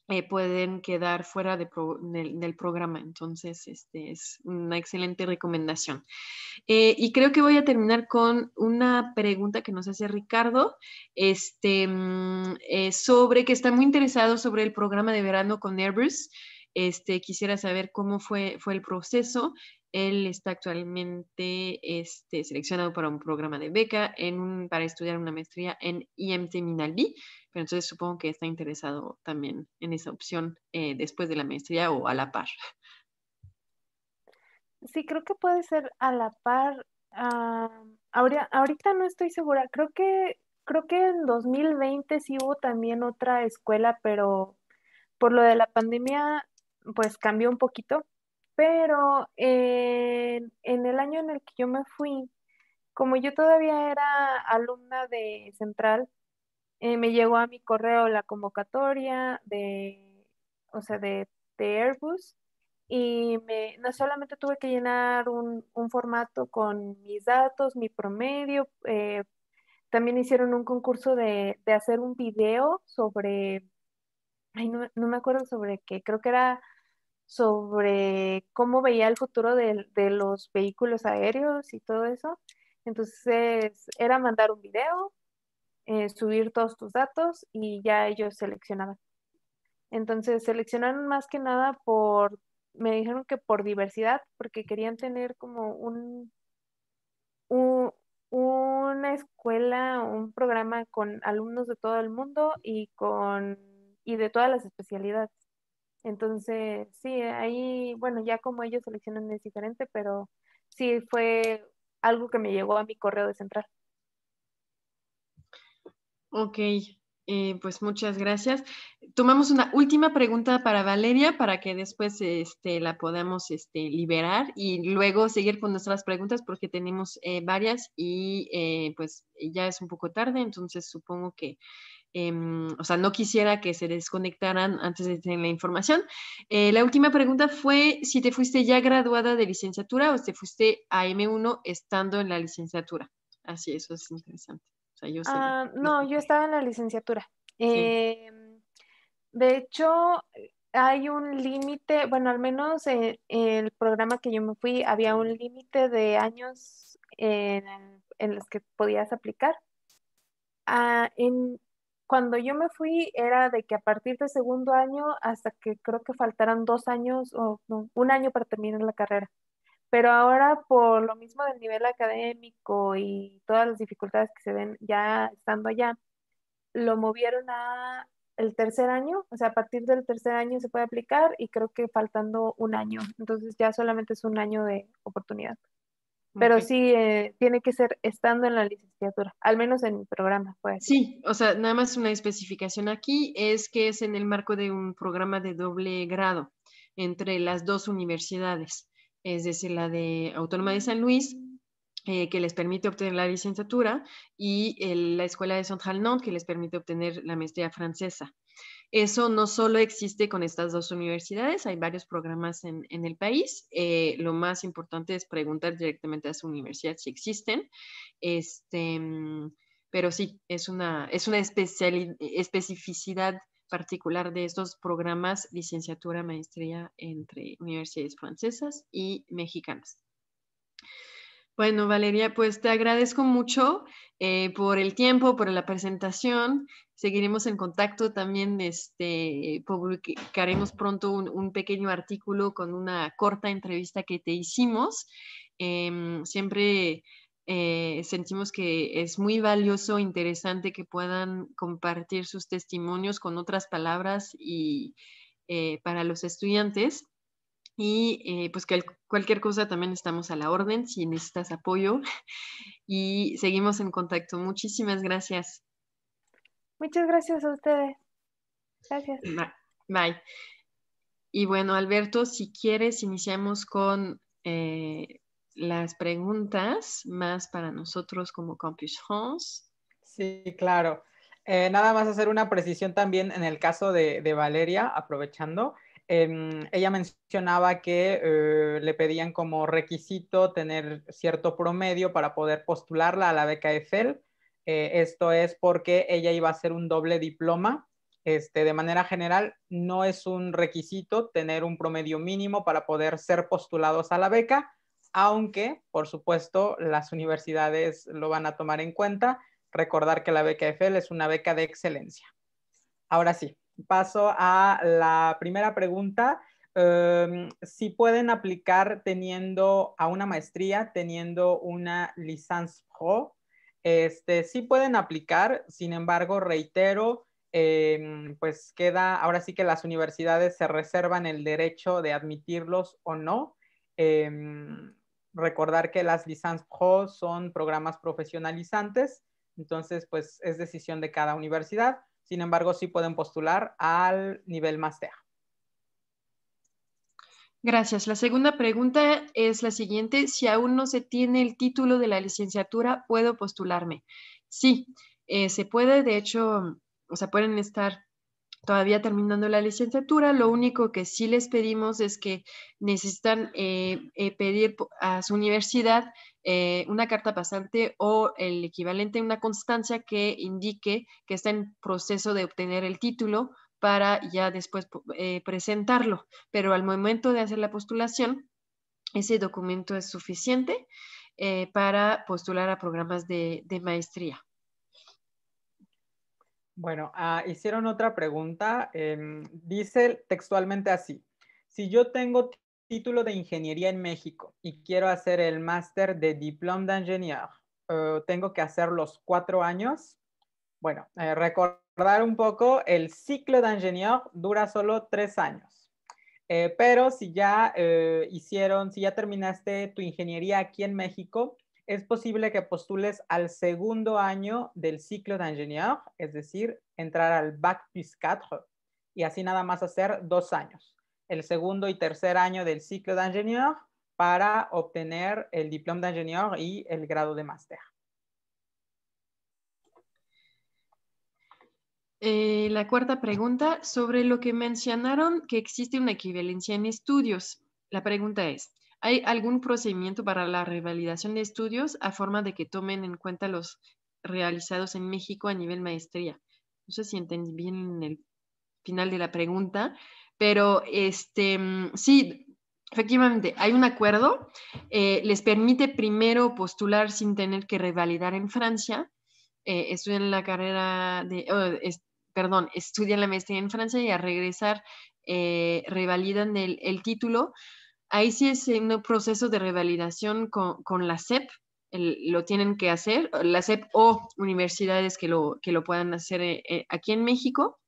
eh, pueden quedar fuera de del, programa. Entonces, este, es una excelente recomendación. Eh, y creo que voy a terminar con una pregunta que nos hace Ricardo este, mm, eh, sobre que está muy interesado sobre el programa de verano con Airbus. Este, quisiera saber cómo fue, fue el proceso. Él está actualmente este, seleccionado para un programa de beca en para estudiar una maestría en IMT Minalbi, pero entonces supongo que está interesado también en esa opción eh, después de la maestría o a la par. Sí, creo que puede ser a la par. Ah, ahorita no estoy segura. Creo que, creo que en 2020 sí hubo también otra escuela, pero por lo de la pandemia pues cambió un poquito, pero en el año en el que yo me fui, como yo todavía era alumna de Central, eh, me llegó a mi correo la convocatoria de, o sea, de, Airbus y me, no solamente tuve que llenar un, un formato con mis datos, mi promedio, eh, también hicieron un concurso de, de hacer un video sobre, ay, no, no me acuerdo sobre qué, creo que era sobre cómo veía el futuro de, los vehículos aéreos y todo eso. Entonces era mandar un video, eh, subir todos tus datos y ya ellos seleccionaban. Entonces seleccionaron más que nada por, me dijeron que por diversidad, porque querían tener como un, un una escuela, un programa con alumnos de todo el mundo y con y de todas las especialidades. Entonces, sí, ahí, bueno, ya como ellos seleccionan es diferente, pero sí fue algo que me llegó a mi correo de central. Ok, eh, pues muchas gracias. Tomamos una última pregunta para Valeria para que después este, la podamos este, liberar y luego seguir con nuestras preguntas porque tenemos eh, varias y eh, pues ya es un poco tarde, entonces supongo que Em, o sea, no quisiera que se desconectaran antes de tener la información. Eh, la última pregunta fue si te fuiste ya graduada de licenciatura o te fuiste a M1 estando en la licenciatura. Así, eso es interesante. O sea, yo ah, no, yo estaba en la licenciatura. Em, de hecho, hay un límite, bueno, al menos en el programa que yo me fui, había un límite de años en, en los que podías aplicar. Ah, en, cuando yo me fui era de que a partir del segundo año hasta que creo que faltaran dos años o un año para terminar la carrera. Pero ahora por lo mismo del nivel académico y todas las dificultades que se ven ya estando allá, lo movieron a el tercer año, o sea, a partir del tercer año se puede aplicar y creo que faltando un año, entonces ya solamente es un año de oportunidad. Pero sí, eh, tiene que ser estando en la licenciatura, al menos en mi programa pues. Sí, o sea, nada más una especificación aquí es que es en el marco de un programa de doble grado entre las dos universidades, es decir, la de Autónoma de San Luis eh, que les permite obtener la licenciatura, y la Escuela de saint Nantes, que les permite obtener la maestría francesa. Eso no solo existe con estas dos universidades, hay varios programas en, el país. Eh, lo más importante es preguntar directamente a su universidad si existen. Este, mm, pero sí, es una, es una especificidad particular de estos programas licenciatura, maestría entre universidades francesas y mexicanas. Bueno, Valeria, pues te agradezco mucho eh, por el tiempo, por la presentación. Seguiremos en contacto también. Este, publicaremos pronto un, pequeño artículo con una corta entrevista que te hicimos. Em, siempre eh, sentimos que es muy valioso, interesante que puedan compartir sus testimonios con otras palabras y eh, para los estudiantes. Y eh, pues que cualquier cosa también estamos a la orden si necesitas apoyo. Y seguimos en contacto. Muchísimas gracias. Muchas gracias a ustedes. Gracias. Bye. Y bueno, Alberto, si quieres, iniciamos con eh, las preguntas más para nosotros como Campus France. Sí, claro. Eh, nada más hacer una precisión también en el caso de, de Valeria, aprovechando. Em, ella mencionaba que eh, le pedían como requisito tener cierto promedio para poder postularla a la beca EFEL. Eh, esto es porque ella iba a hacer un doble diploma. Este, de manera general, no es un requisito tener un promedio mínimo para poder ser postulados a la beca, aunque, por supuesto, las universidades lo van a tomar en cuenta. Recordar que la beca EFEL es una beca de excelencia. Ahora sí, paso a la primera pregunta. Em, si pueden aplicar teniendo a una maestría, teniendo una licence pro, este, sí pueden aplicar, sin embargo, reitero, em, pues queda, ahora sí que las universidades se reservan el derecho de admitirlos o no. Em, recordar que las licencias pro son programas profesionalizantes, entonces pues es decisión de cada universidad. Sin embargo, sí pueden postular al nivel máster. Gracias. La segunda pregunta es la siguiente. Si aún no se tiene el título de la licenciatura, ¿puedo postularme? Sí, eh, se puede. De hecho, o sea, pueden estar todavía terminando la licenciatura, lo único que sí les pedimos es que necesitan eh, eh, pedir a su universidad eh, una carta pasante o el equivalente, una constancia que indique que está en proceso de obtener el título para ya después presentarlo. Pero al momento de hacer la postulación, ese documento es suficiente para postular a programas de maestría. Bueno, ah, hicieron otra pregunta. Em, dice textualmente así, si yo tengo título de ingeniería en México y quiero hacer el máster de diploma de ingeniero, eh, ¿tengo que hacer los cuatro años? Bueno, eh, recordar un poco, el ciclo de ingeniero dura solo tres años. Eh, pero si ya hicieron, si ya terminaste tu ingeniería aquí en México, es posible que postules al segundo año del ciclo de ingeniero, es decir, entrar al Bac plus 4 y así nada más hacer dos años, el segundo y tercer año del ciclo de ingeniero para obtener el diploma de ingeniero y el grado de máster. Eh, la cuarta pregunta, sobre lo que mencionaron que existe una equivalencia en estudios. La pregunta es, ¿Hay algún procedimiento para la revalidación de estudios a forma de que tomen en cuenta los realizados en México a nivel maestría? No sé si entendí bien el final de la pregunta, pero este, mm, sí, efectivamente, hay un acuerdo. Eh, les permite primero postular sin tener que revalidar en Francia. Eh, estudian la carrera de, oh, perdón, estudian la maestría en Francia y al regresar eh, revalidan el título Ahí sí es un proceso de revalidación con, la SEP, lo tienen que hacer, la SEP o universidades que lo, que lo puedan hacer eh, eh, aquí en México,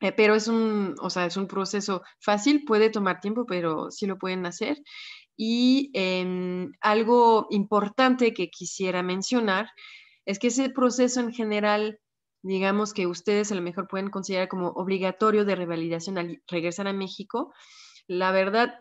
eh, pero es un, es un proceso fácil, puede tomar tiempo, pero sí lo pueden hacer. Y em, algo importante que quisiera mencionar es que ese proceso en general, digamos que ustedes a lo mejor pueden considerar como obligatorio de revalidación al regresar a México, la verdad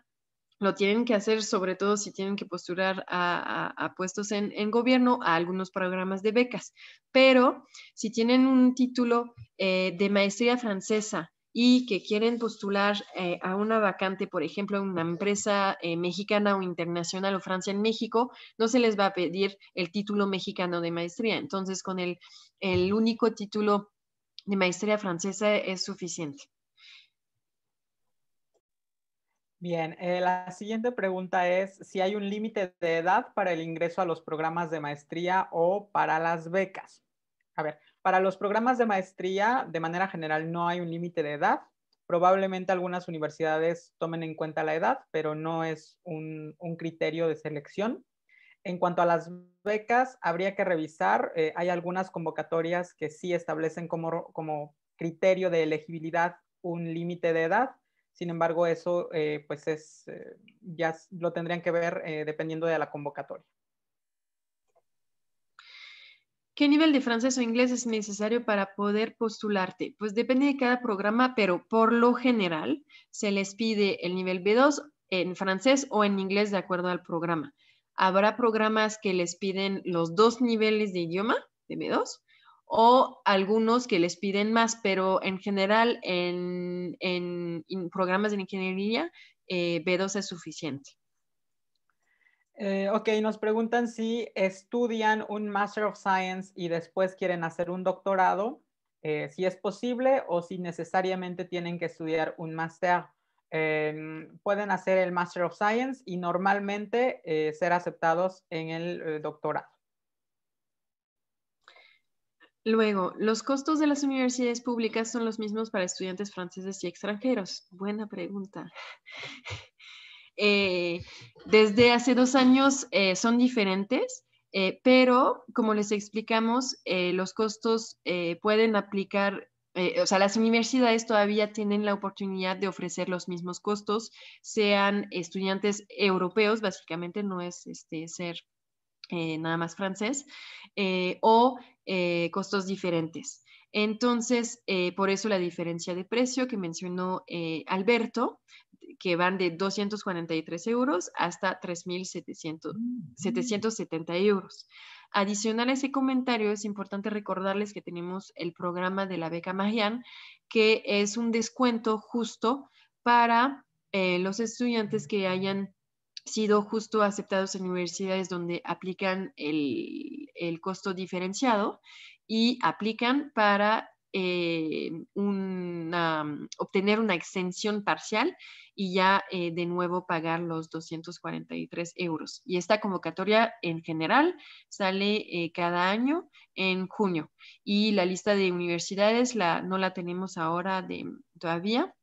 lo tienen que hacer, sobre todo si tienen que postular a, puestos en, gobierno, a algunos programas de becas. Pero si tienen un título eh, de maestría francesa y que quieren postular eh, a una vacante, por ejemplo, en una empresa eh, mexicana o internacional o Francia en México, no se les va a pedir el título mexicano de maestría. Entonces, con el único título de maestría francesa es suficiente. Bien, eh, la siguiente pregunta es si hay un límite de edad para el ingreso a los programas de maestría o para las becas. A ver, para los programas de maestría, de manera general, no hay un límite de edad. Probablemente algunas universidades tomen en cuenta la edad, pero no es un, criterio de selección. En cuanto a las becas, habría que revisar. Eh, hay algunas convocatorias que sí establecen como criterio de elegibilidad un límite de edad sin embargo, eso eh, pues es, eh, ya lo tendrían que ver eh, dependiendo de la convocatoria. ¿Qué nivel de francés o inglés es necesario para poder postularte? Pues depende de cada programa, pero por lo general se les pide el nivel B2 en francés o en inglés de acuerdo al programa. Habrá programas que les piden los dos niveles de idioma, de B2, o algunos que les piden más, pero en general en, en, programas de ingeniería eh, B2 es suficiente. Eh, ok, nos preguntan si estudian un Master of Science y después quieren hacer un doctorado, eh, si es posible o si necesariamente tienen que estudiar un Master. pueden hacer el Master of Science y normalmente ser aceptados en el doctorado. Luego, los costos de las universidades públicas son los mismos para estudiantes franceses y extranjeros. Buena pregunta. Eh, desde hace dos años eh, son diferentes, eh, pero como les explicamos, los costos pueden aplicar o sea, las universidades todavía tienen la oportunidad de ofrecer los mismos costos, sean estudiantes europeos, básicamente no es este, ser eh, nada más francés, eh, o eh, costos diferentes. Entonces, por eso la diferencia de precio que mencionó Alberto, que van de 243 euros hasta 3.770 mm, euros. Adicional a ese comentario, es importante recordarles que tenemos el programa de la beca Magian, que es un descuento justo para los estudiantes que hayan sido justo aceptados en universidades donde aplican el, costo diferenciado y aplican para eh, mm, obtener una extensión parcial y ya eh, de nuevo pagar los 243 euros. Y esta convocatoria en general sale eh, cada año en junio. Y la lista de universidades la, no la tenemos ahora de, todavía,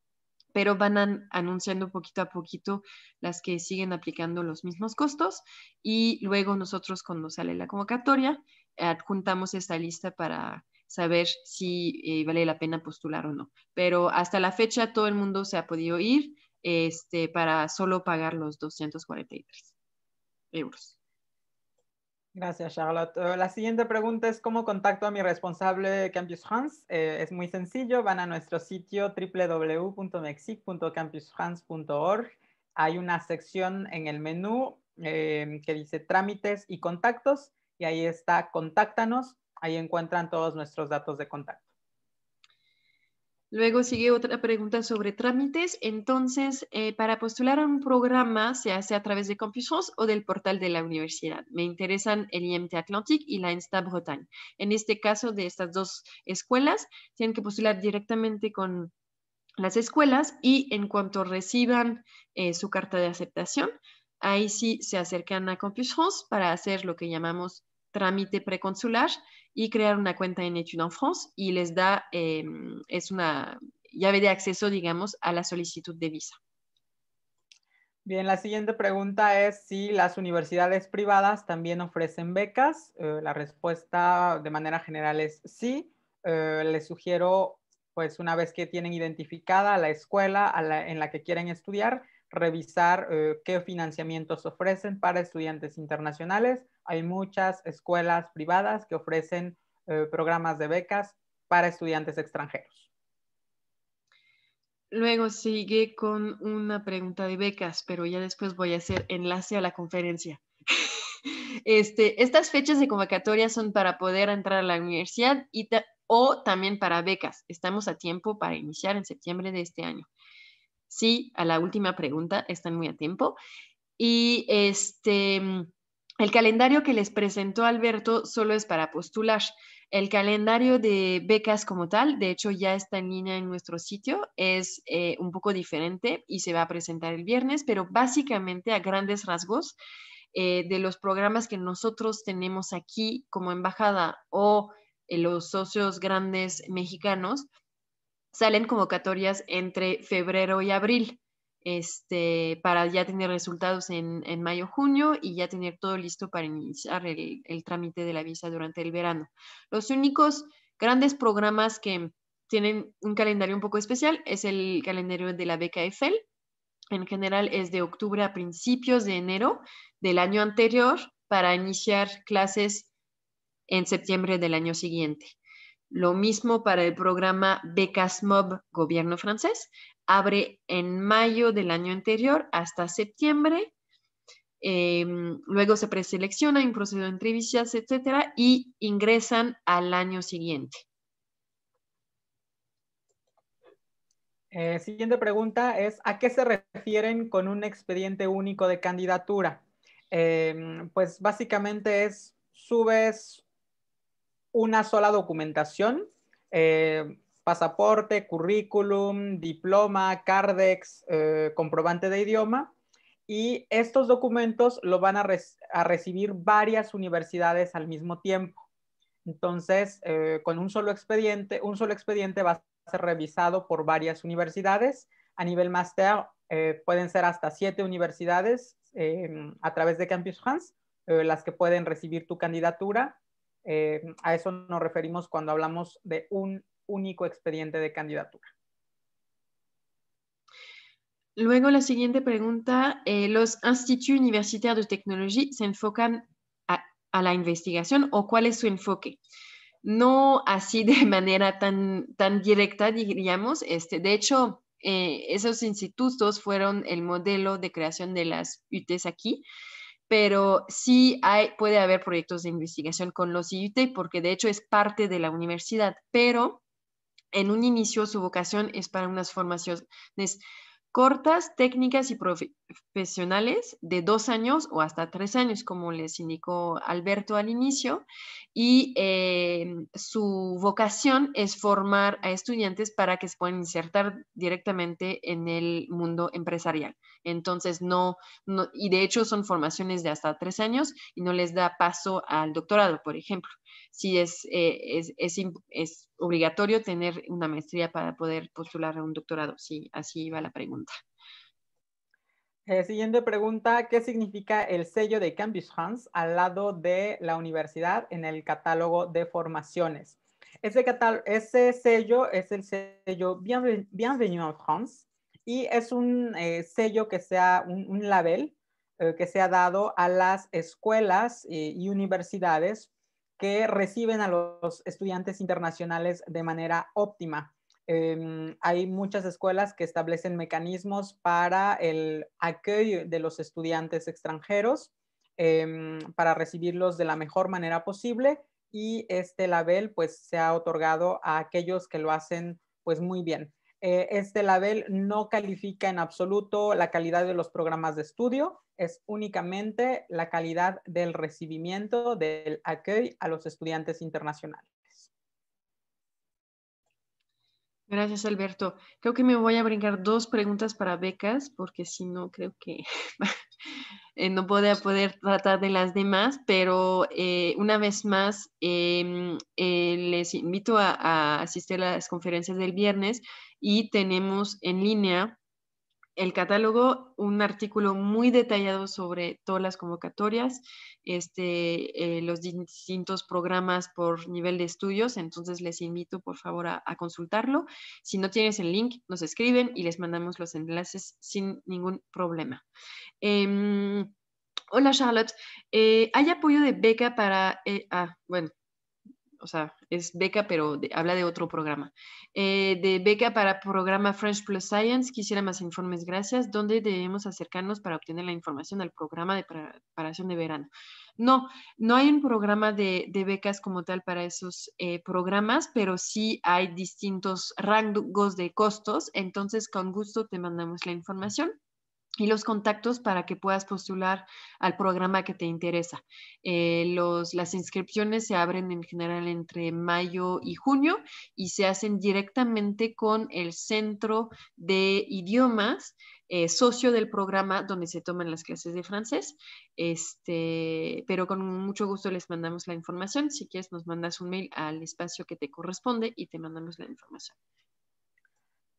pero van anunciando poquito a poquito las que siguen aplicando los mismos costos y luego nosotros cuando sale la convocatoria adjuntamos esta lista para saber si eh, vale la pena postular o no. Pero hasta la fecha todo el mundo se ha podido ir este, para solo pagar los 243 euros. Gracias, Charlotte. Eh, la siguiente pregunta es cómo contacto a mi responsable Campus France. Eh, es muy sencillo, van a nuestro sitio www.mexic.campusfrance.org. Hay una sección en el menú eh, que dice trámites y contactos y ahí está contáctanos. Ahí encuentran todos nuestros datos de contacto. Luego sigue otra pregunta sobre trámites. Entonces, eh, para postular a un programa, ¿se hace a través de CompuScience o del portal de la universidad? Me interesan el IMT Atlantic y la Insta Bretagne. En este caso, de estas dos escuelas, tienen que postular directamente con las escuelas y en cuanto reciban eh, su carta de aceptación, ahí sí se acercan a CompuScience para hacer lo que llamamos trámite preconsular y crear una cuenta en Etude en France y les da, em, es una llave de acceso, digamos, a la solicitud de visa. Bien, la siguiente pregunta es si las universidades privadas también ofrecen becas. Eh, la respuesta de manera general es sí. Eh, les sugiero, pues una vez que tienen identificada la escuela en la que quieren estudiar, revisar eh, qué financiamientos ofrecen para estudiantes internacionales hay muchas escuelas privadas que ofrecen eh, programas de becas para estudiantes extranjeros. Luego sigue con una pregunta de becas, pero ya después voy a hacer enlace a la conferencia. Este, estas fechas de convocatoria son para poder entrar a la universidad y o también para becas. Estamos a tiempo para iniciar en septiembre de este año. Sí, a la última pregunta están muy a tiempo. Y este, el calendario que les presentó Alberto solo es para postular. El calendario de becas como tal, de hecho ya está en línea en nuestro sitio, es eh, un poco diferente y se va a presentar el viernes, pero básicamente a grandes rasgos eh, de los programas que nosotros tenemos aquí como embajada o eh, los socios grandes mexicanos, salen convocatorias entre febrero y abril este, para ya tener resultados en, mayo-junio y ya tener todo listo para iniciar el, el trámite de la visa durante el verano. Los únicos grandes programas que tienen un calendario un poco especial es el calendario de la beca EFEL. En general es de octubre a principios de enero del año anterior para iniciar clases en septiembre del año siguiente. Lo mismo para el programa Becas Mob Gobierno francés. Abre en mayo del año anterior hasta septiembre. Eh, luego se preselecciona, en proceso de entrevistas, etcétera, y ingresan al año siguiente. Eh, siguiente pregunta es, ¿a qué se refieren con un expediente único de candidatura? Eh, pues básicamente es, subes una sola documentación, eh, pasaporte, currículum, diploma, CARDEX, eh, comprobante de idioma. Y estos documentos lo van a, recibir varias universidades al mismo tiempo. Entonces, eh, con un solo expediente, un solo expediente va a ser revisado por varias universidades. A nivel máster, pueden ser hasta siete universidades a través de Campus France las que pueden recibir tu candidatura eh, a eso nos referimos cuando hablamos de un único expediente de candidatura. Luego la siguiente pregunta, eh, ¿los institutos universitarios de tecnología se enfocan a, la investigación o cuál es su enfoque? No así de manera tan, directa, diríamos. Este, de hecho, eh, esos institutos fueron el modelo de creación de las UTs aquí pero sí hay, puede haber proyectos de investigación con los IUT porque de hecho es parte de la universidad, pero en un inicio su vocación es para unas formaciones cortas, técnicas y profe profesionales de dos años o hasta tres años, como les indicó Alberto al inicio, y em, su vocación es formar a estudiantes para que se puedan insertar directamente en el mundo empresarial. Entonces, no, y de hecho son formaciones de hasta tres años y no les da paso al doctorado, por ejemplo. Si eh, es, es, es obligatorio tener una maestría para poder postular a un doctorado, Sí, así va la pregunta. Eh, siguiente pregunta, ¿qué significa el sello de Campus Hans al lado de la universidad en el catálogo de formaciones? Ese, sello es el sello Bienvenue en France y es un eh, sello que sea un, label eh, que se ha dado a las escuelas y universidades que reciben a los estudiantes internacionales de manera óptima. Em, hay muchas escuelas que establecen mecanismos para el apoyo de los estudiantes extranjeros em, para recibirlos de la mejor manera posible y este label pues se ha otorgado a aquellos que lo hacen pues muy bien. Eh, este label no califica en absoluto la calidad de los programas de estudio, es únicamente la calidad del recibimiento, del acuello a los estudiantes internacionales. Gracias, Alberto. Creo que me voy a brincar dos preguntas para becas, porque si no, creo que eh, no voy a poder tratar de las demás, pero eh, una vez más, em, eh, les invito a asistir a las conferencias del viernes y tenemos en línea el catálogo, un artículo muy detallado sobre todas las convocatorias, este, eh, los distintos programas por nivel de estudios, entonces les invito por favor a, consultarlo. Si no tienes el link, nos escriben y les mandamos los enlaces sin ningún problema. Em, hola Charlotte, eh, ¿hay apoyo de beca para... Eh, ah, bueno, o sea, es beca, pero habla de otro programa. Eh, de beca para programa French Plus Science, quisiera más informes, gracias. ¿Dónde debemos acercarnos para obtener la información del programa de preparación de verano? No, no hay un programa de, becas como tal para esos eh, programas, pero sí hay distintos rangos de costos, entonces con gusto te mandamos la información y los contactos para que puedas postular al programa que te interesa. Eh, las inscripciones se abren en general entre mayo y junio y se hacen directamente con el Centro de Idiomas, eh, socio del programa donde se toman las clases de francés. Este, pero con mucho gusto les mandamos la información. Si quieres, nos mandas un mail al espacio que te corresponde y te mandamos la información.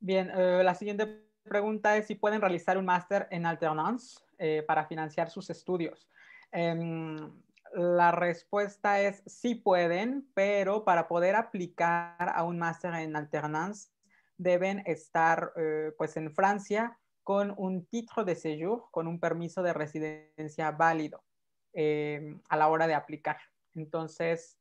Bien, eh, la siguiente pregunta es si pueden realizar un máster en alternance eh, para financiar sus estudios. Em, la respuesta es sí pueden, pero para poder aplicar a un máster en alternance deben estar eh, pues en Francia con un título de séjour, con un permiso de residencia válido em, a la hora de aplicar. Entonces,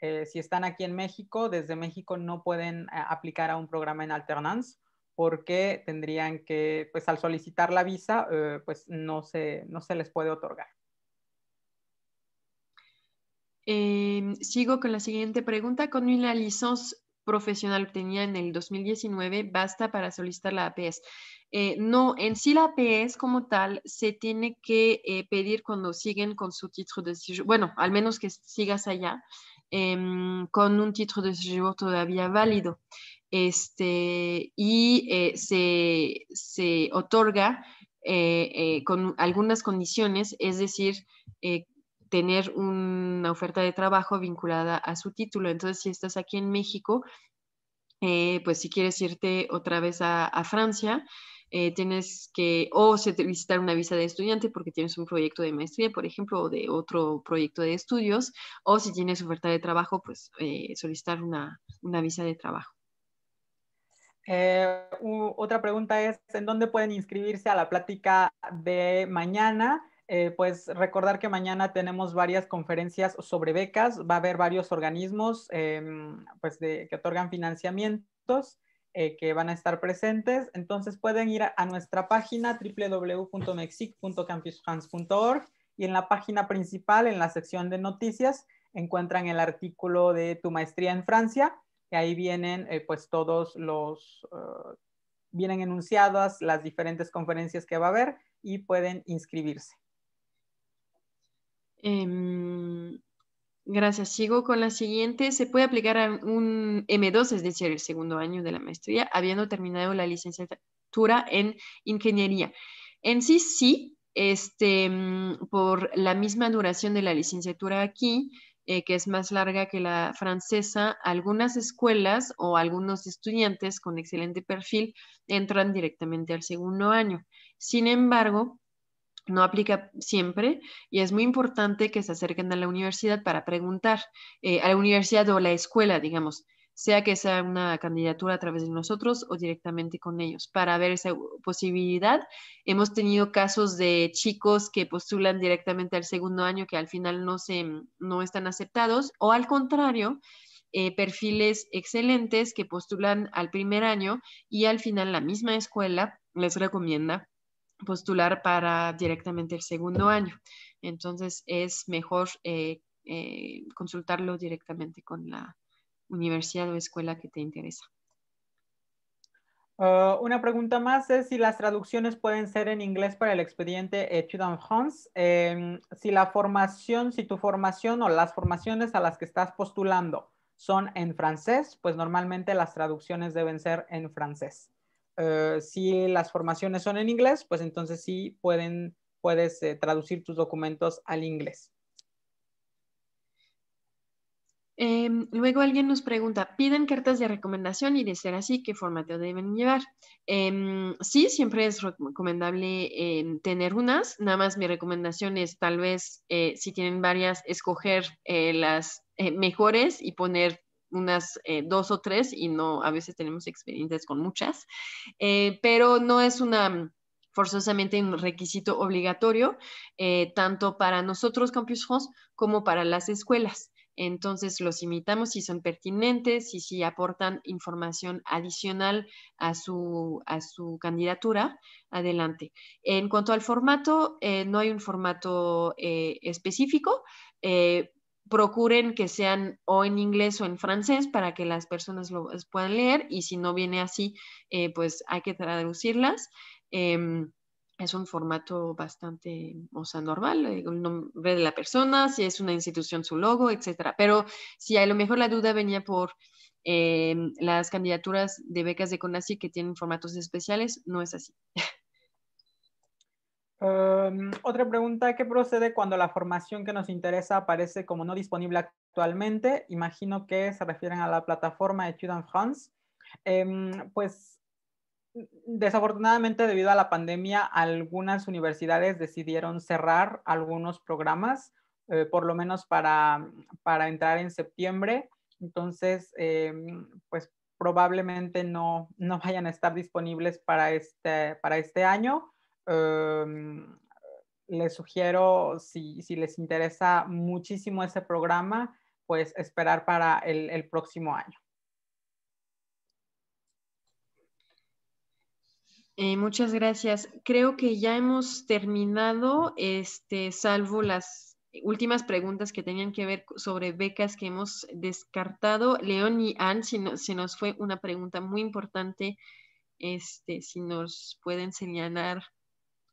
eh, si están aquí en México, desde México no pueden aplicar a un programa en alternance porque tendrían que, pues al solicitar la visa, eh, pues no se, no se les puede otorgar. Em, sigo con la siguiente pregunta. Con una licencia profesional obtenida en el 2019, basta para solicitar la APS. E eh, no, en sí la APS e como tal se tiene que eh, pedir cuando siguen con su título de bueno, al menos que sigas allá, em, con un título de séjour todavía válido este, y eh, se, otorga eh, eh, con algunas condiciones, es decir, tener una oferta de trabajo vinculada a su título. Entonces, si estás aquí en México, pues si quieres irte otra vez a, Francia, tienes que o solicitar una visa de estudiante porque tienes un proyecto de maestría, por ejemplo, o de otro proyecto de estudios, o si tienes oferta de trabajo, pues solicitar una visa de trabajo. Eh, otra pregunta es, ¿en dónde pueden inscribirse a la plática de mañana? Eh, pues recordar que mañana tenemos varias conferencias sobre becas, va a haber varios organismos em, pues, que otorgan financiamientos eh, que van a estar presentes. Entonces pueden ir a, nuestra página www.mexic.campusfans.org y en la página principal, en la sección de noticias, encuentran el artículo de Tu maestría en Francia que ahí vienen eh, pues todos los, eh, vienen enunciadas las diferentes conferencias que va a haber y pueden inscribirse. Em, gracias. Sigo con la siguiente. ¿Se puede aplicar a un M2, es decir, el segundo año de la maestría, habiendo terminado la licenciatura en ingeniería? En sí, sí, este, mm, por la misma duración de la licenciatura aquí, eh, que es más larga que la francesa, algunas escuelas o algunos estudiantes con excelente perfil entran directamente al segundo año. Sin embargo, no aplica siempre y es muy importante que se acerquen a la universidad para preguntar, eh, a la universidad o la escuela, digamos, sea que sea una candidatura a través de nosotros o directamente con ellos. Para ver esa posibilidad, hemos tenido casos de chicos que postulan directamente al segundo año que al final no, se, no están aceptados o al contrario. Eh, perfiles excelentes que postulan al primer año y al final la misma escuela les recomienda postular para directamente el segundo año. Entonces es mejor eh, eh, consultarlo directamente con la, universidad o escuela que te interesa. Ah, una pregunta más es si las traducciones pueden ser en inglés para el expediente en eh, France. Em, si la formación, si tu formación o las formaciones a las que estás postulando son en francés, pues normalmente las traducciones deben ser en francés. Eh, si las formaciones son en inglés, pues entonces sí pueden, puedes eh, traducir tus documentos al inglés. Em, luego alguien nos pregunta, ¿piden cartas de recomendación y de ser así, qué formato deben llevar? Em, sí, siempre es recomendable em, tener unas, nada más mi recomendación es tal vez eh, si tienen varias, escoger eh, las eh, mejores y poner unas dos o tres y no, a veces tenemos experiencias con muchas, pero no es una forzosamente un requisito obligatorio, tanto para nosotros Campus France como para las escuelas. Entonces los invitamos si son pertinentes y si aportan información adicional a su, a su candidatura, adelante. En cuanto al formato, eh, no hay un formato eh, específico. Eh, procuren que sean o en inglés o en francés para que las personas lo puedan leer y si no viene así, pues hay que traducirlas. Em, es un formato bastante, o sea, normal, eh, el nombre de la persona, si es una institución, su logo, etcétera. Pero si a lo mejor la duda venía por em, las candidaturas de becas de CONACI que tienen formatos especiales, no es así. Em, otra pregunta, ¿qué procede cuando la formación que nos interesa aparece como no disponible actualmente? Imagino que se refieren a la plataforma de Student France. Em, pues desafortunadamente debido a la pandemia, algunas universidades decidieron cerrar algunos programas, eh, por lo menos para, entrar en septiembre. Entonces, em, pues probablemente no, no, vayan a estar disponibles para este, para este año. Em, les sugiero, si, les interesa muchísimo ese programa, pues esperar para el próximo año. Eh, muchas gracias. Creo que ya hemos terminado, este, salvo las últimas preguntas que tenían que ver sobre becas que hemos descartado. León y Ann, si se nos fue una pregunta muy importante, este, si nos pueden señalar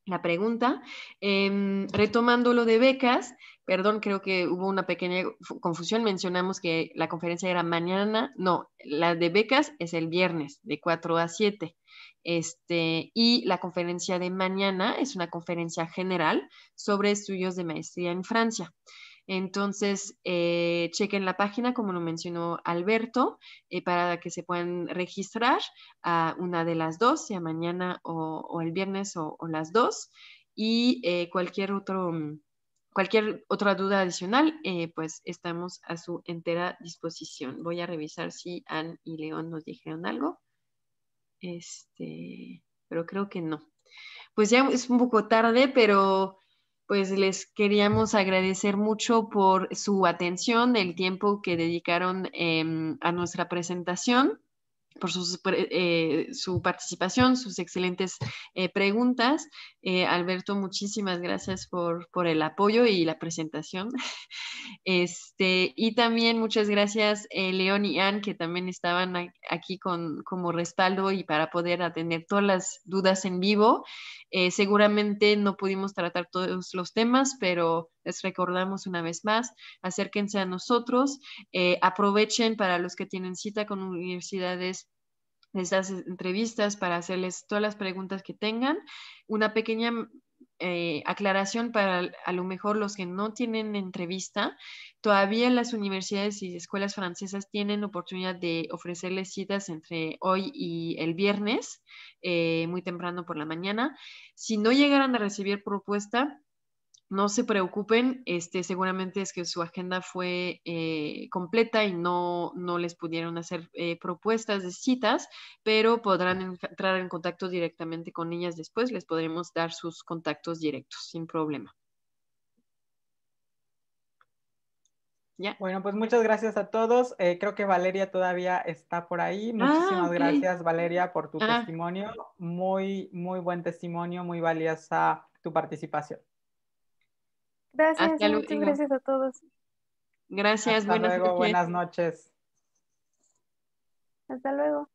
la pregunta. Em, retomando lo de becas, perdón, creo que hubo una pequeña confusión. Mencionamos que la conferencia era mañana, no, la de becas es el viernes, de 4 a 7. Este, y la conferencia de mañana es una conferencia general sobre estudios de maestría en Francia. Entonces, eh, chequen la página, como lo mencionó Alberto, eh, para que se puedan registrar a una de las dos, ya mañana o, el viernes o, las dos. Y eh, cualquier, otro, mm, cualquier otra duda adicional, pues estamos a su entera disposición. Voy a revisar si Anne y León nos dijeron algo. Este, pero creo que no. Pues ya es un poco tarde, pero pues les queríamos agradecer mucho por su atención, el tiempo que dedicaron em, a nuestra presentación por eh, eh, su participación, sus excelentes eh, preguntas. Alberto, muchísimas gracias por, el apoyo y la presentación. Este, y también muchas gracias, León y Anne, que también estaban aquí con, como respaldo y para poder atender todas las dudas en vivo. seguramente no pudimos tratar todos los temas, pero les recordamos una vez más, acérquense a nosotros, eh, aprovechen para los que tienen cita con universidades esas entrevistas para hacerles todas las preguntas que tengan. Una pequeña eh, aclaración para a lo mejor los que no tienen entrevista. Todavía las universidades y escuelas francesas tienen oportunidad de ofrecerles citas entre hoy y el viernes, eh, muy temprano por la mañana. Si no llegaran a recibir propuesta, no se preocupen, este, seguramente es que su agenda fue eh, completa y no, no les pudieron hacer eh, propuestas de citas, pero podrán entrar en contacto directamente con ellas después, les podremos dar sus contactos directos sin problema. Ya. Bueno, pues muchas gracias a todos. Eh, creo que Valeria todavía está por ahí. Ah, Muchísimas gracias, Valeria, por tu ah. testimonio. Muy, muy buen testimonio, muy valiosa tu participación. Gracias, Hasta muchas gracias a todos. Gracias, buenas noches. Hasta luego.